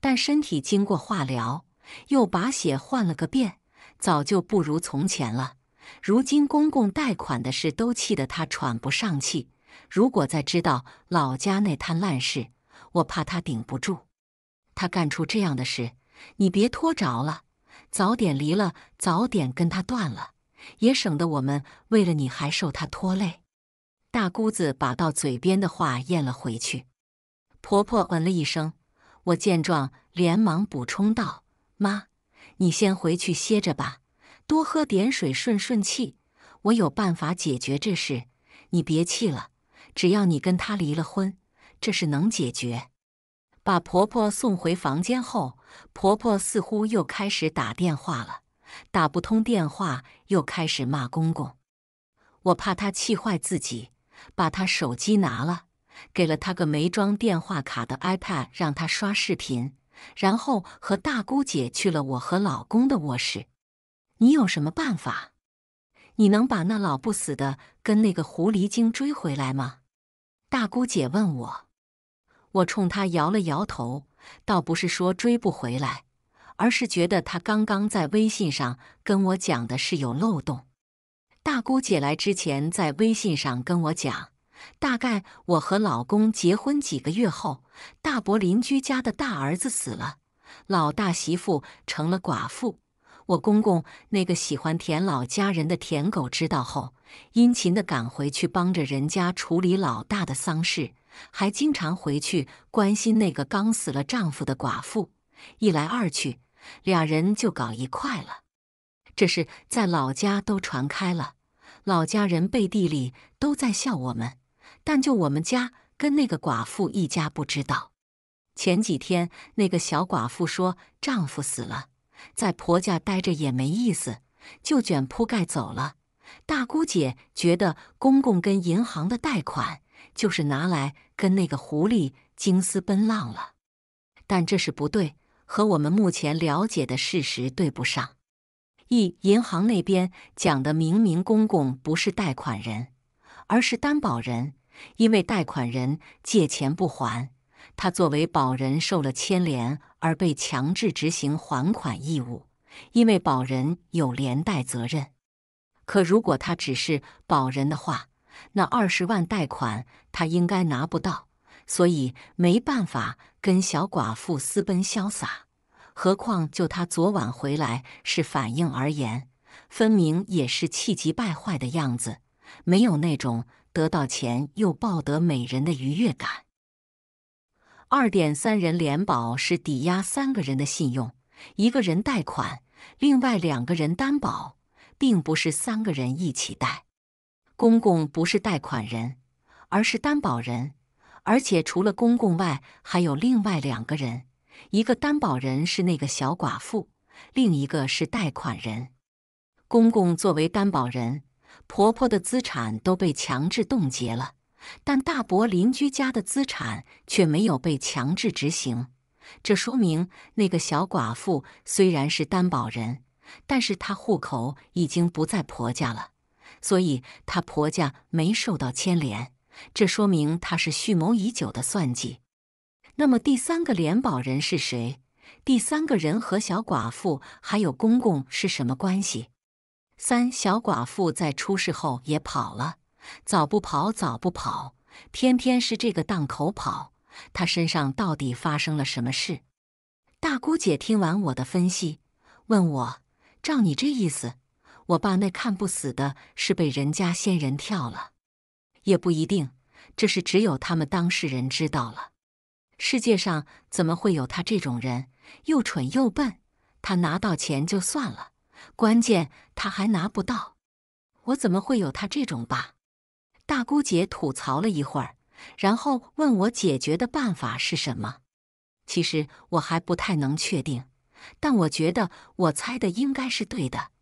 但身体经过化疗，又把血换了个遍，早就不如从前了。如今公公贷款的事都气得她喘不上气，如果再知道老家那摊烂事，我怕她顶不住。他干出这样的事，你别拖着了，早点离了，早点跟他断了，也省得我们为了你还受他拖累。大姑子把到嘴边的话咽了回去。婆婆嗯了一声，我见状连忙补充道：“妈，你先回去歇着吧，多喝点水，顺顺气。我有办法解决这事，你别气了。只要你跟他离了婚，这事能解决。”把婆婆送回房间后，婆婆似乎又开始打电话了，打不通电话，又开始骂公公。我怕她气坏自己，把她手机拿了，给了她个没装电话卡的 iPad，让她刷视频，然后和大姑姐去了我和老公的卧室。你有什么办法？你能把那老不死的跟那个狐狸精追回来吗？大姑姐问我。我冲他摇了摇头，倒不是说追不回来，而是觉得他刚刚在微信上跟我讲的是有漏洞。大姑姐来之前在微信上跟我讲，大概我和老公结婚几个月后，大伯邻居家的大儿子死了，老大媳妇成了寡妇。我公公那个喜欢舔老家人的舔狗知道后，殷勤的赶回去帮着人家处理老大的丧事。还经常回去关心那个刚死了丈夫的寡妇，一来二去，俩人就搞一块了。这事在老家都传开了，老家人背地里都在笑我们，但就我们家跟那个寡妇一家不知道。前几天那个小寡妇说丈夫死了，在婆家待着也没意思，就卷铺盖走了。大姑姐觉得公公跟银行的贷款。就是拿来跟那个狐狸精私奔浪了，但这是不对，和我们目前了解的事实对不上。一银行那边讲的明明公公不是贷款人，而是担保人，因为贷款人借钱不还，他作为保人受了牵连而被强制执行还款义务，因为保人有连带责任。可如果他只是保人的话，那二十万贷款他应该拿不到，所以没办法跟小寡妇私奔潇洒。何况就他昨晚回来是反应而言，分明也是气急败坏的样子，没有那种得到钱又抱得美人的愉悦感。二点三人联保是抵押三个人的信用，一个人贷款，另外两个人担保，并不是三个人一起贷。公公不是贷款人，而是担保人，而且除了公公外，还有另外两个人。一个担保人是那个小寡妇，另一个是贷款人。公公作为担保人，婆婆的资产都被强制冻结了，但大伯邻居家的资产却没有被强制执行。这说明那个小寡妇虽然是担保人，但是她户口已经不在婆家了。所以她婆家没受到牵连，这说明她是蓄谋已久的算计。那么第三个联保人是谁？第三个人和小寡妇还有公公是什么关系？三小寡妇在出事后也跑了，早不跑早不跑，偏偏是这个档口跑。她身上到底发生了什么事？大姑姐听完我的分析，问我：“照你这意思？”我爸那看不死的是被人家仙人跳了，也不一定。这是只有他们当事人知道了。世界上怎么会有他这种人，又蠢又笨？他拿到钱就算了，关键他还拿不到。我怎么会有他这种爸？大姑姐吐槽了一会儿，然后问我解决的办法是什么。其实我还不太能确定，但我觉得我猜的应该是对的。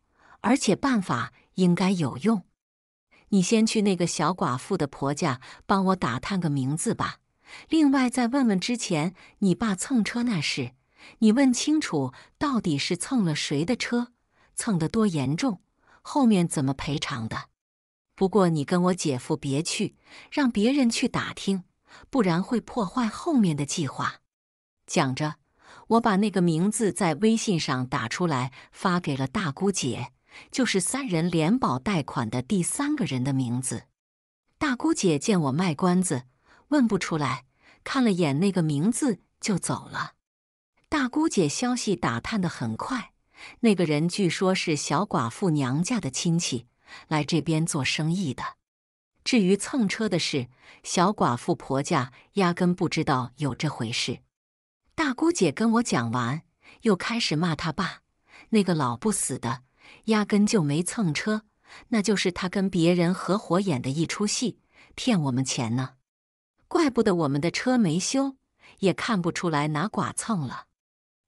而且办法应该有用，你先去那个小寡妇的婆家帮我打探个名字吧。另外再问问之前你爸蹭车那事，你问清楚到底是蹭了谁的车，蹭得多严重，后面怎么赔偿的。不过你跟我姐夫别去，让别人去打听，不然会破坏后面的计划。讲着，我把那个名字在微信上打出来发给了大姑姐。就是三人联保贷款的第三个人的名字。大姑姐见我卖关子，问不出来，看了眼那个名字就走了。大姑姐消息打探的很快，那个人据说是小寡妇娘家的亲戚，来这边做生意的。至于蹭车的事，小寡妇婆家压根不知道有这回事。大姑姐跟我讲完，又开始骂他爸，那个老不死的。压根就没蹭车，那就是他跟别人合伙演的一出戏，骗我们钱呢。怪不得我们的车没修，也看不出来哪剐蹭了。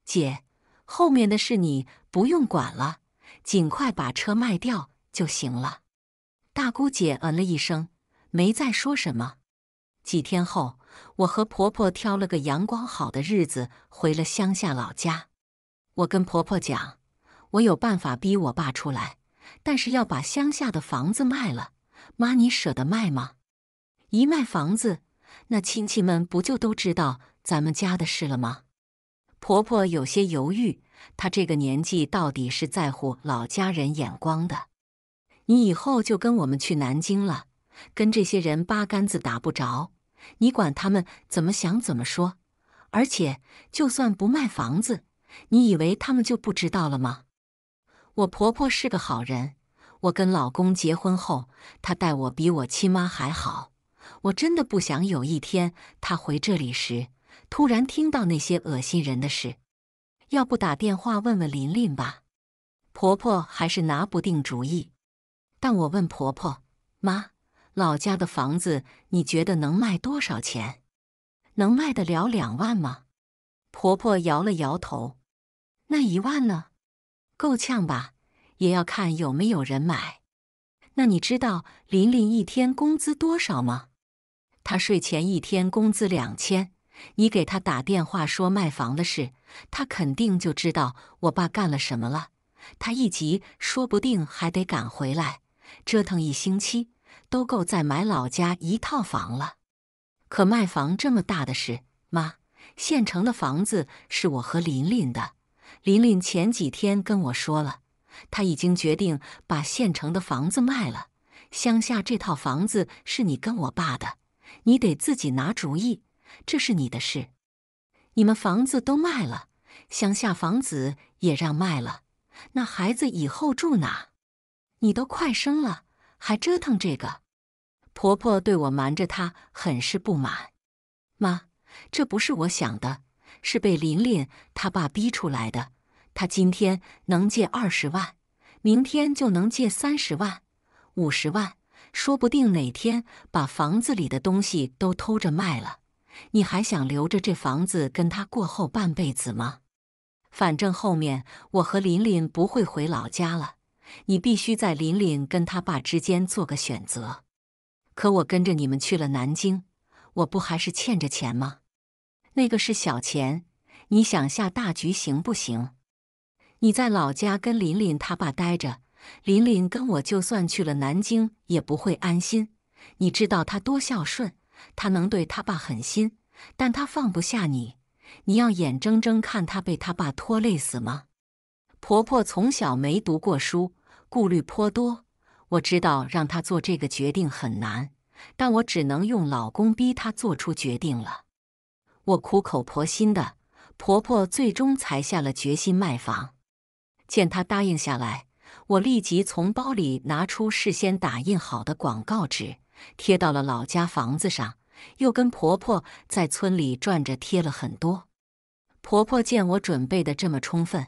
姐，后面的事你不用管了，尽快把车卖掉就行了。大姑姐嗯了一声，没再说什么。几天后，我和婆婆挑了个阳光好的日子回了乡下老家。我跟婆婆讲。我有办法逼我爸出来，但是要把乡下的房子卖了。妈，你舍得卖吗？一卖房子，那亲戚们不就都知道咱们家的事了吗？婆婆有些犹豫，她这个年纪到底是在乎老家人眼光的。你以后就跟我们去南京了，跟这些人八竿子打不着，你管他们怎么想怎么说。而且，就算不卖房子，你以为他们就不知道了吗？我婆婆是个好人，我跟老公结婚后，她待我比我亲妈还好。我真的不想有一天她回这里时，突然听到那些恶心人的事。要不打电话问问琳琳吧。婆婆还是拿不定主意。但我问婆婆：“妈，老家的房子你觉得能卖多少钱？能卖得了两万吗？”婆婆摇了摇头。那一万呢？够呛吧，也要看有没有人买。那你知道琳琳一天工资多少吗？她睡前一天工资两千。你给她打电话说卖房的事，她肯定就知道我爸干了什么了。她一急，说不定还得赶回来，折腾一星期，都够再买老家一套房了。可卖房这么大的事，妈，县城的房子是我和琳琳的。琳琳前几天跟我说了，她已经决定把县城的房子卖了。乡下这套房子是你跟我爸的，你得自己拿主意，这是你的事。你们房子都卖了，乡下房子也让卖了，那孩子以后住哪？你都快生了，还折腾这个？婆婆对我瞒着她很是不满。妈，这不是我想的，是被琳琳她爸逼出来的。他今天能借二十万，明天就能借三十万、五十万，说不定哪天把房子里的东西都偷着卖了。你还想留着这房子跟他过后半辈子吗？反正后面我和琳琳不会回老家了，你必须在琳琳跟他爸之间做个选择。可我跟着你们去了南京，我不还是欠着钱吗？那个是小钱，你想下大局行不行？你在老家跟琳琳她爸待着，琳琳跟我就算去了南京也不会安心。你知道她多孝顺，她能对她爸狠心，但她放不下你。你要眼睁睁看她被她爸拖累死吗？婆婆从小没读过书，顾虑颇多。我知道让她做这个决定很难，但我只能用老公逼她做出决定了。我苦口婆心的，婆婆最终才下了决心卖房。见他答应下来，我立即从包里拿出事先打印好的广告纸，贴到了老家房子上，又跟婆婆在村里转着贴了很多。婆婆见我准备的这么充分，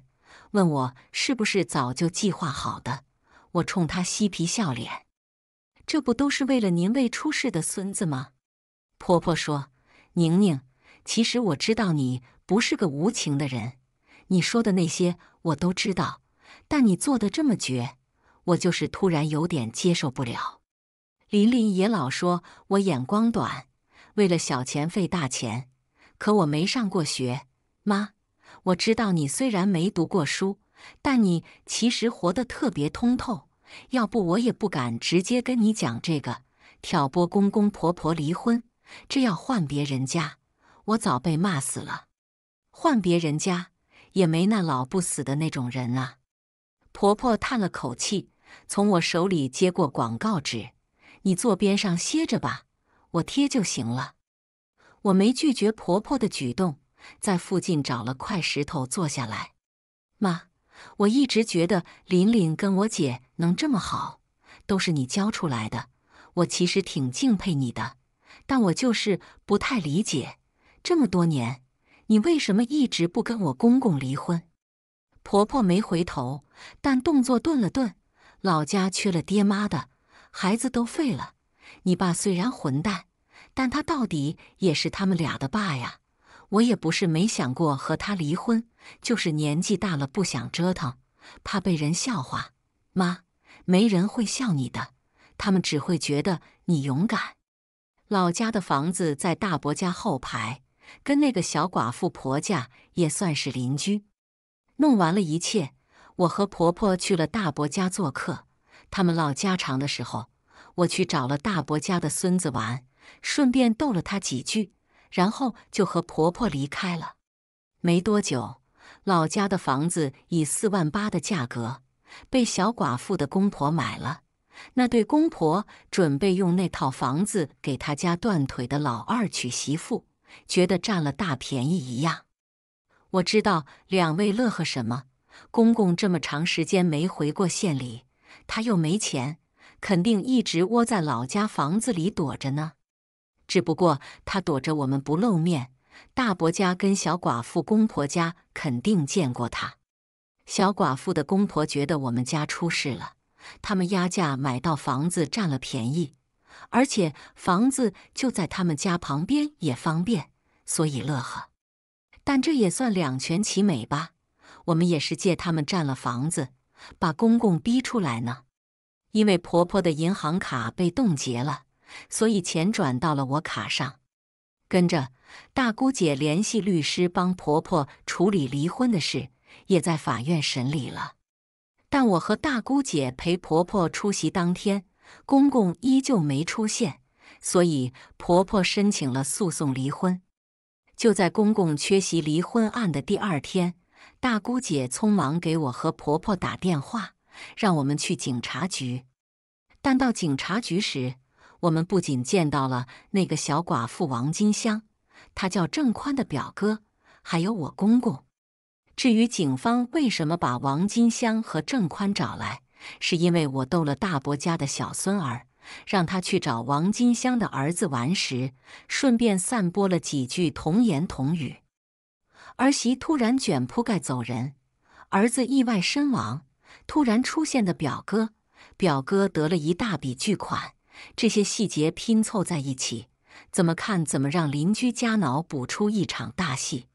问我是不是早就计划好的。我冲她嬉皮笑脸：“这不都是为了您未出世的孙子吗？”婆婆说：“宁宁，其实我知道你不是个无情的人，你说的那些。”我都知道，但你做的这么绝，我就是突然有点接受不了。琳琳也老说我眼光短，为了小钱费大钱。可我没上过学，妈，我知道你虽然没读过书，但你其实活得特别通透。要不我也不敢直接跟你讲这个，挑拨公公婆婆离婚。这要换别人家，我早被骂死了。换别人家。也没那老不死的那种人啊！婆婆叹了口气，从我手里接过广告纸：“你坐边上歇着吧，我贴就行了。”我没拒绝婆婆的举动，在附近找了块石头坐下来。妈，我一直觉得琳琳跟我姐能这么好，都是你教出来的，我其实挺敬佩你的，但我就是不太理解，这么多年。你为什么一直不跟我公公离婚？婆婆没回头，但动作顿了顿。老家缺了爹妈的孩子都废了。你爸虽然混蛋，但他到底也是他们俩的爸呀。我也不是没想过和他离婚，就是年纪大了不想折腾，怕被人笑话。妈，没人会笑你的，他们只会觉得你勇敢。老家的房子在大伯家后排。跟那个小寡妇婆家也算是邻居。弄完了一切，我和婆婆去了大伯家做客。他们唠家常的时候，我去找了大伯家的孙子玩，顺便逗了他几句，然后就和婆婆离开了。没多久，老家的房子以四万八的价格被小寡妇的公婆买了。那对公婆准备用那套房子给他家断腿的老二娶媳妇。觉得占了大便宜一样。我知道两位乐呵什么？公公这么长时间没回过县里，他又没钱，肯定一直窝在老家房子里躲着呢。只不过他躲着我们不露面，大伯家跟小寡妇公婆家肯定见过他。小寡妇的公婆觉得我们家出事了，他们压价买到房子占了便宜。而且房子就在他们家旁边，也方便，所以乐呵。但这也算两全其美吧。我们也是借他们占了房子，把公公逼出来呢。因为婆婆的银行卡被冻结了，所以钱转到了我卡上。跟着大姑姐联系律师，帮婆婆处理离婚的事，也在法院审理了。但我和大姑姐陪婆婆出席当天。公公依旧没出现，所以婆婆申请了诉讼离婚。就在公公缺席离婚案的第二天，大姑姐匆忙给我和婆婆打电话，让我们去警察局。但到警察局时，我们不仅见到了那个小寡妇王金香，她叫郑宽的表哥，还有我公公。至于警方为什么把王金香和郑宽找来？是因为我逗了大伯家的小孙儿，让他去找王金香的儿子玩时，顺便散播了几句童言童语。儿媳突然卷铺盖走人，儿子意外身亡，突然出现的表哥，表哥得了一大笔巨款，这些细节拼凑在一起，怎么看怎么让邻居家脑补出一场大戏。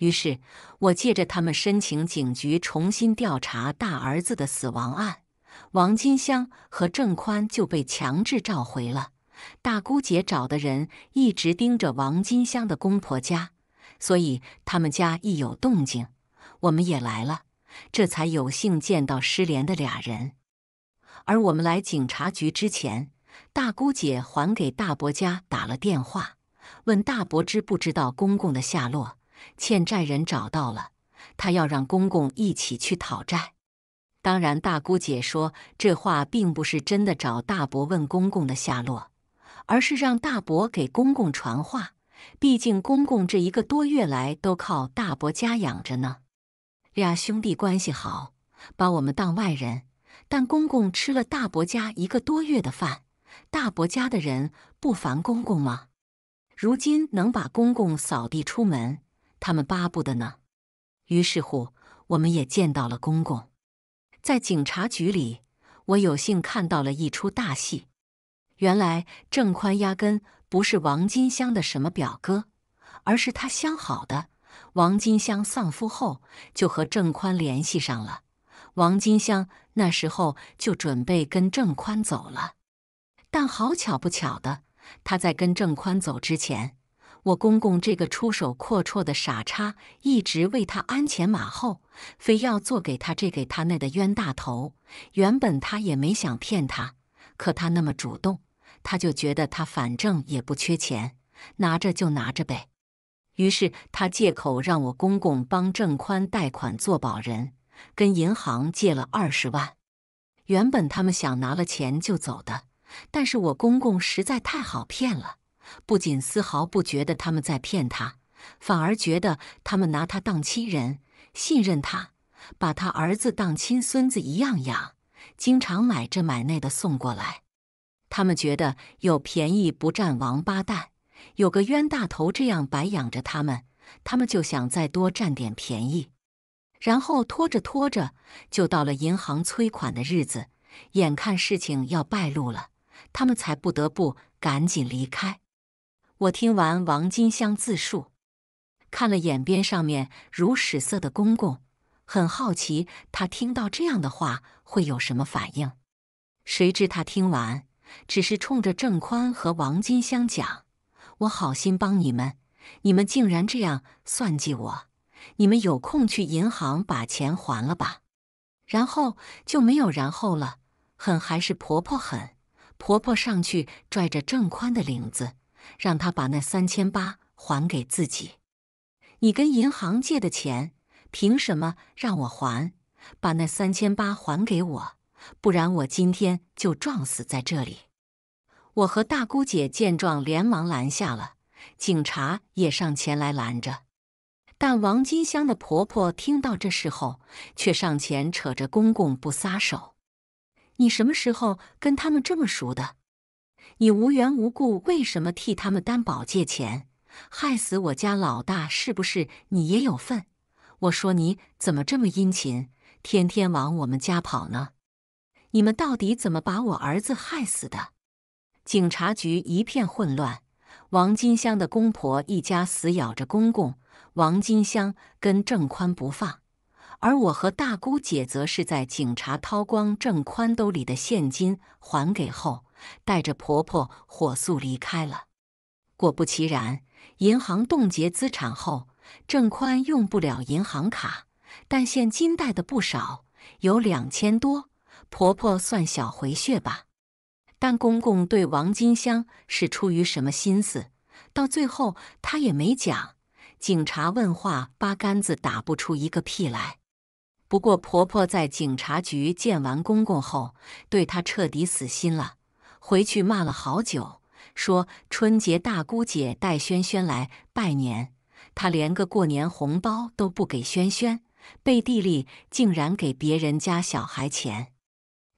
于是，我借着他们申请警局重新调查大儿子的死亡案，王金香和郑宽就被强制召回了。大姑姐找的人一直盯着王金香的公婆家，所以他们家一有动静，我们也来了，这才有幸见到失联的俩人。而我们来警察局之前，大姑姐还给大伯家打了电话，问大伯知不知道公公的下落。欠债人找到了，他要让公公一起去讨债。当然，大姑姐说这话并不是真的找大伯问公公的下落，而是让大伯给公公传话。毕竟公公这一个多月来都靠大伯家养着呢。俩兄弟关系好，把我们当外人。但公公吃了大伯家一个多月的饭，大伯家的人不烦公公吗？如今能把公公扫地出门？他们巴布的呢？于是乎，我们也见到了公公。在警察局里，我有幸看到了一出大戏。原来，郑宽压根不是王金香的什么表哥，而是他相好的。王金香丧夫后，就和郑宽联系上了。王金香那时候就准备跟郑宽走了，但好巧不巧的，他在跟郑宽走之前。我公公这个出手阔绰的傻叉，一直为他鞍前马后，非要做给他这给他那的冤大头。原本他也没想骗他，可他那么主动，他就觉得他反正也不缺钱，拿着就拿着呗。于是他借口让我公公帮郑宽贷款做保人，跟银行借了二十万。原本他们想拿了钱就走的，但是我公公实在太好骗了。不仅丝毫不觉得他们在骗他，反而觉得他们拿他当亲人，信任他，把他儿子当亲孙子一样养，经常买这买那的送过来。他们觉得有便宜不占王八蛋，有个冤大头这样白养着他们，他们就想再多占点便宜。然后拖着拖着就到了银行催款的日子，眼看事情要败露了，他们才不得不赶紧离开。我听完王金香自述，看了眼边上面如屎色的公公，很好奇他听到这样的话会有什么反应。谁知他听完，只是冲着郑宽和王金香讲：“我好心帮你们，你们竟然这样算计我！你们有空去银行把钱还了吧。”然后就没有然后了。狠还是婆婆狠，婆婆上去拽着郑宽的领子。让他把那三千八还给自己。你跟银行借的钱，凭什么让我还？把那三千八还给我，不然我今天就撞死在这里！我和大姑姐见状，连忙拦下了。警察也上前来拦着。但王金香的婆婆听到这事后，却上前扯着公公不撒手。你什么时候跟他们这么熟的？你无缘无故为什么替他们担保借钱，害死我家老大是不是你也有份？我说你怎么这么殷勤，天天往我们家跑呢？你们到底怎么把我儿子害死的？警察局一片混乱，王金香的公婆一家死咬着公公王金香跟郑宽不放，而我和大姑姐则是在警察掏光郑宽兜里的现金还给后。带着婆婆火速离开了。果不其然，银行冻结资产后，郑宽用不了银行卡，但现金带的不少，有两千多。婆婆算小回血吧。但公公对王金香是出于什么心思，到最后他也没讲。警察问话，八竿子打不出一个屁来。不过婆婆在警察局见完公公后，对他彻底死心了。回去骂了好久，说春节大姑姐带轩轩来拜年，他连个过年红包都不给轩轩，背地里竟然给别人家小孩钱，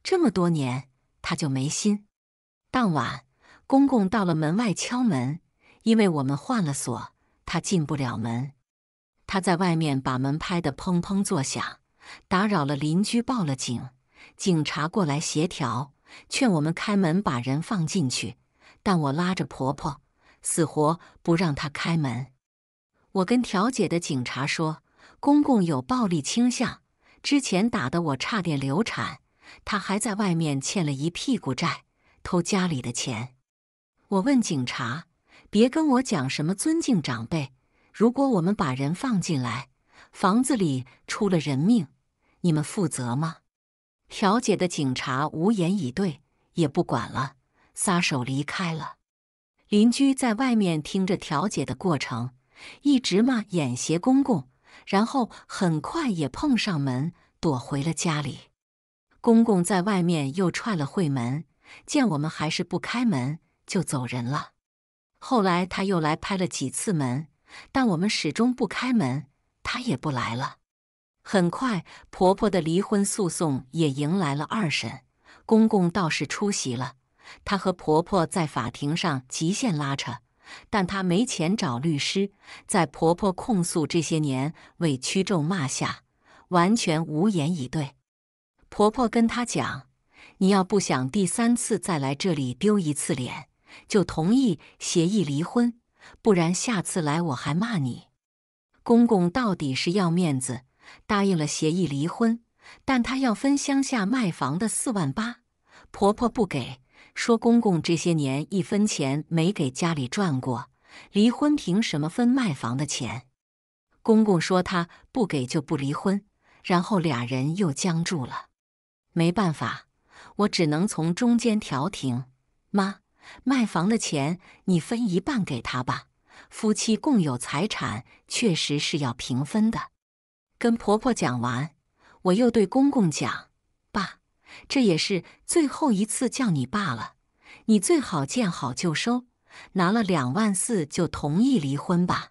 这么多年他就没心。当晚公公到了门外敲门，因为我们换了锁，他进不了门，他在外面把门拍得砰砰作响，打扰了邻居，报了警，警察过来协调。劝我们开门把人放进去，但我拉着婆婆，死活不让她开门。我跟调解的警察说：“公公有暴力倾向，之前打得我差点流产，他还在外面欠了一屁股债，偷家里的钱。”我问警察：“别跟我讲什么尊敬长辈，如果我们把人放进来，房子里出了人命，你们负责吗？”调解的警察无言以对，也不管了，撒手离开了。邻居在外面听着调解的过程，一直骂眼斜公公，然后很快也碰上门，躲回了家里。公公在外面又踹了会门，见我们还是不开门，就走人了。后来他又来拍了几次门，但我们始终不开门，他也不来了。很快，婆婆的离婚诉讼也迎来了二审。公公倒是出席了，他和婆婆在法庭上极限拉扯，但他没钱找律师，在婆婆控诉这些年委屈咒骂下，完全无言以对。婆婆跟他讲：“你要不想第三次再来这里丢一次脸，就同意协议离婚，不然下次来我还骂你。”公公到底是要面子。答应了协议离婚，但她要分乡下卖房的四万八，婆婆不给，说公公这些年一分钱没给家里赚过，离婚凭什么分卖房的钱？公公说他不给就不离婚，然后俩人又僵住了。没办法，我只能从中间调停。妈，卖房的钱你分一半给他吧，夫妻共有财产确实是要平分的。跟婆婆讲完，我又对公公讲：“爸，这也是最后一次叫你爸了，你最好见好就收，拿了两万四就同意离婚吧。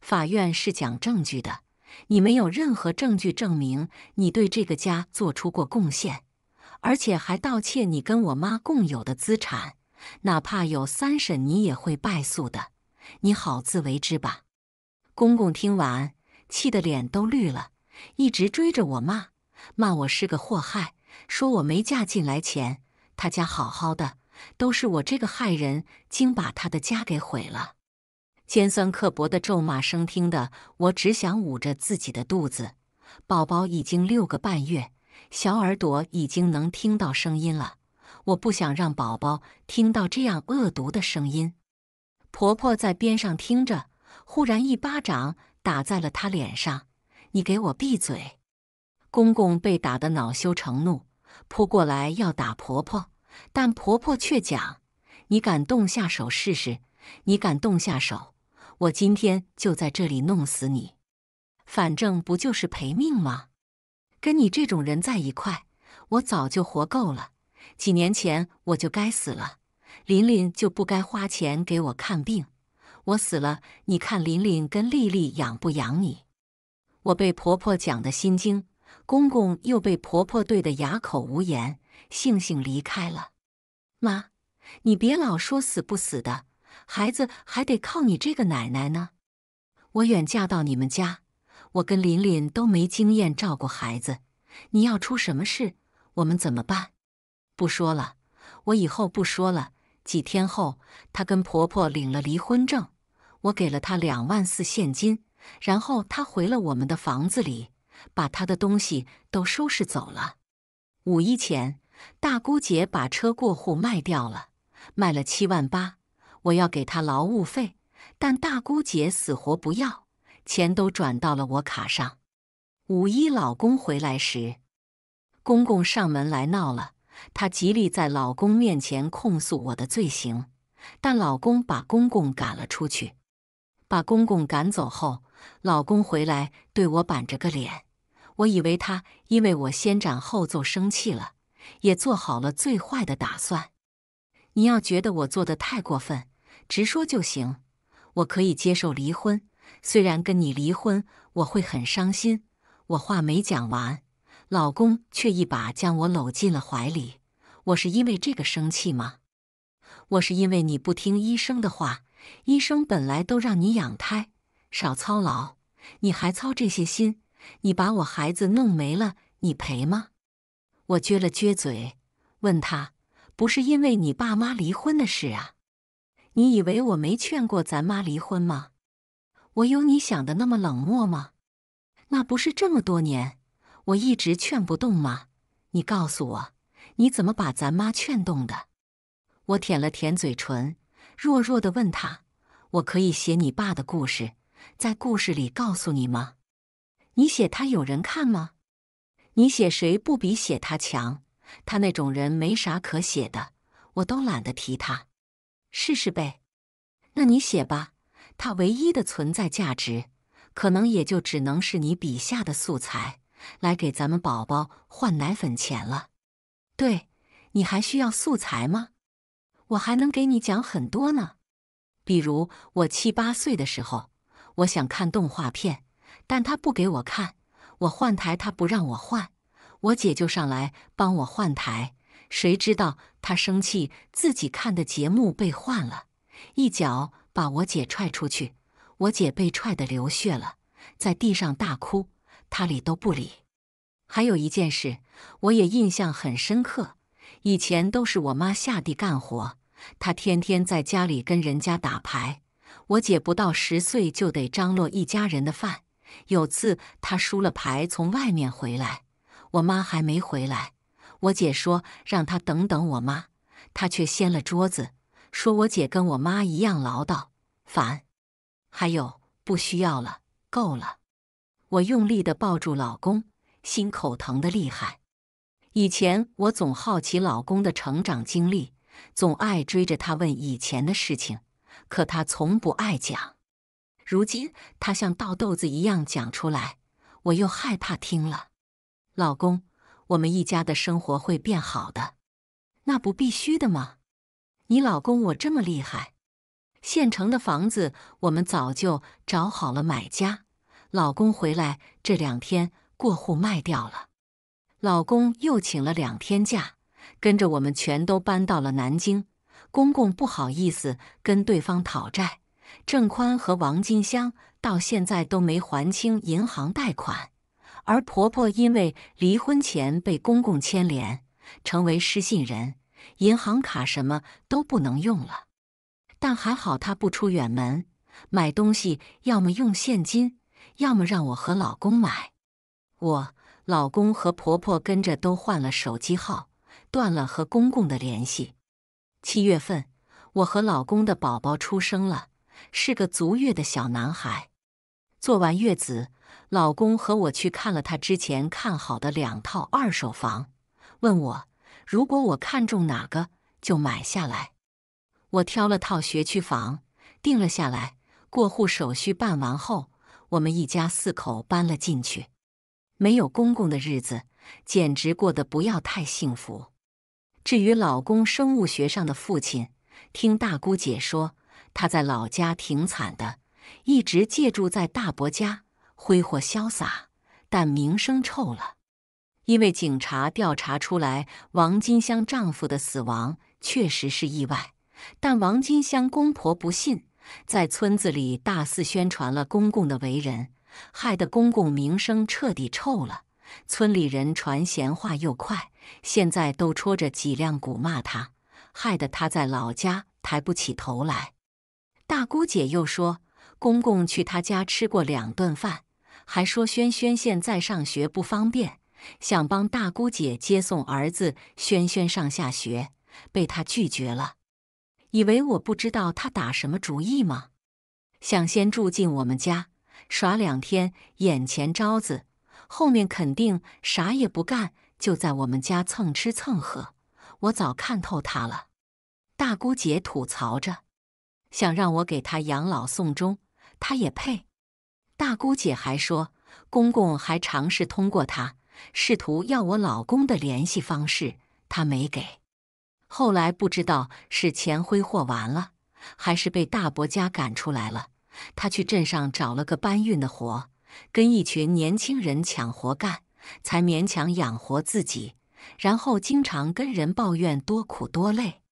法院是讲证据的，你没有任何证据证明你对这个家做出过贡献，而且还盗窃你跟我妈共有的资产，哪怕有三审你也会败诉的。你好自为之吧。”公公听完。气得脸都绿了，一直追着我骂，骂我是个祸害，说我没嫁进来前，他家好好的，都是我这个害人精把他的家给毁了。尖酸刻薄的咒骂声，听得我只想捂着自己的肚子。宝宝已经六个半月，小耳朵已经能听到声音了，我不想让宝宝听到这样恶毒的声音。婆婆在边上听着，忽然一巴掌。打在了她脸上，你给我闭嘴！公公被打得恼羞成怒，扑过来要打婆婆，但婆婆却讲：“你敢动下手试试？你敢动下手？我今天就在这里弄死你！反正不就是赔命吗？跟你这种人在一块，我早就活够了。几年前我就该死了。琳琳就不该花钱给我看病。”我死了，你看琳琳跟丽丽养不养你？我被婆婆讲的心惊，公公又被婆婆怼得哑口无言，悻悻离开了。妈，你别老说死不死的，孩子还得靠你这个奶奶呢。我远嫁到你们家，我跟琳琳都没经验照顾孩子，你要出什么事，我们怎么办？不说了，我以后不说了。几天后，她跟婆婆领了离婚证。我给了她两万四现金，然后她回了我们的房子里，把她的东西都收拾走了。五一前，大姑姐把车过户卖掉了，卖了七万八。我要给她劳务费，但大姑姐死活不要，钱都转到了我卡上。五一老公回来时，公公上门来闹了。她极力在老公面前控诉我的罪行，但老公把公公赶了出去。把公公赶走后，老公回来对我板着个脸。我以为他因为我先斩后奏生气了，也做好了最坏的打算。你要觉得我做的太过分，直说就行，我可以接受离婚。虽然跟你离婚，我会很伤心。我话没讲完。老公却一把将我搂进了怀里。我是因为这个生气吗？我是因为你不听医生的话，医生本来都让你养胎，少操劳，你还操这些心。你把我孩子弄没了，你赔吗？我撅了撅嘴，问他：“不是因为你爸妈离婚的事啊？你以为我没劝过咱妈离婚吗？我有你想的那么冷漠吗？那不是这么多年。”我一直劝不动吗？你告诉我，你怎么把咱妈劝动的？我舔了舔嘴唇，弱弱的问他：“我可以写你爸的故事，在故事里告诉你吗？你写他有人看吗？你写谁不比写他强？他那种人没啥可写的，我都懒得提他。试试呗。那你写吧，他唯一的存在价值，可能也就只能是你笔下的素材。”来给咱们宝宝换奶粉钱了。对你还需要素材吗？我还能给你讲很多呢。比如我七八岁的时候，我想看动画片，但他不给我看，我换台他不让我换，我姐就上来帮我换台。谁知道他生气，自己看的节目被换了，一脚把我姐踹出去，我姐被踹得流血了，在地上大哭。他理都不理。还有一件事，我也印象很深刻。以前都是我妈下地干活，她天天在家里跟人家打牌。我姐不到十岁就得张罗一家人的饭。有次她输了牌，从外面回来，我妈还没回来。我姐说让她等等我妈，她却掀了桌子，说我姐跟我妈一样唠叨，烦。还有，不需要了，够了。我用力的抱住老公，心口疼的厉害。以前我总好奇老公的成长经历，总爱追着他问以前的事情，可他从不爱讲。如今他像倒豆子一样讲出来，我又害怕听了。老公，我们一家的生活会变好的，那不必须的吗？你老公我这么厉害，县城的房子我们早就找好了买家。老公回来这两天过户卖掉了，老公又请了两天假，跟着我们全都搬到了南京。公公不好意思跟对方讨债，郑宽和王金香到现在都没还清银行贷款，而婆婆因为离婚前被公公牵连，成为失信人，银行卡什么都不能用了。但还好她不出远门，买东西要么用现金。要么让我和老公买，我老公和婆婆跟着都换了手机号，断了和公公的联系。七月份，我和老公的宝宝出生了，是个足月的小男孩。做完月子，老公和我去看了他之前看好的两套二手房，问我如果我看中哪个就买下来。我挑了套学区房，定了下来。过户手续办完后。我们一家四口搬了进去，没有公公的日子简直过得不要太幸福。至于老公生物学上的父亲，听大姑姐说，他在老家挺惨的，一直借住在大伯家，挥霍潇洒，但名声臭了。因为警察调查出来，王金香丈夫的死亡确实是意外，但王金香公婆不信。在村子里大肆宣传了公公的为人，害得公公名声彻底臭了。村里人传闲话又快，现在都戳着脊梁骨骂他，害得他在老家抬不起头来。大姑姐又说，公公去她家吃过两顿饭，还说轩轩现在上学不方便，想帮大姑姐接送儿子轩轩上下学，被他拒绝了。以为我不知道他打什么主意吗？想先住进我们家耍两天眼前招子，后面肯定啥也不干，就在我们家蹭吃蹭喝。我早看透他了。大姑姐吐槽着，想让我给他养老送终，他也配。大姑姐还说，公公还尝试通过他，试图要我老公的联系方式，他没给。后来不知道是钱挥霍完了，还是被大伯家赶出来了。他去镇上找了个搬运的活，跟一群年轻人抢活干，才勉强养活自己。然后经常跟人抱怨多苦多累。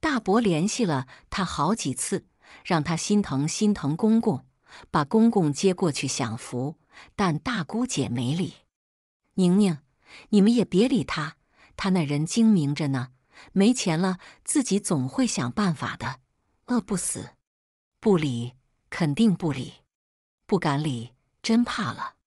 大伯联系了他好几次，让他心疼心疼公公，把公公接过去享福。但大姑姐没理。宁宁，你们也别理他，他那人精明着呢。没钱了，自己总会想办法的，饿不死。不理，肯定不理，不敢理，真怕了。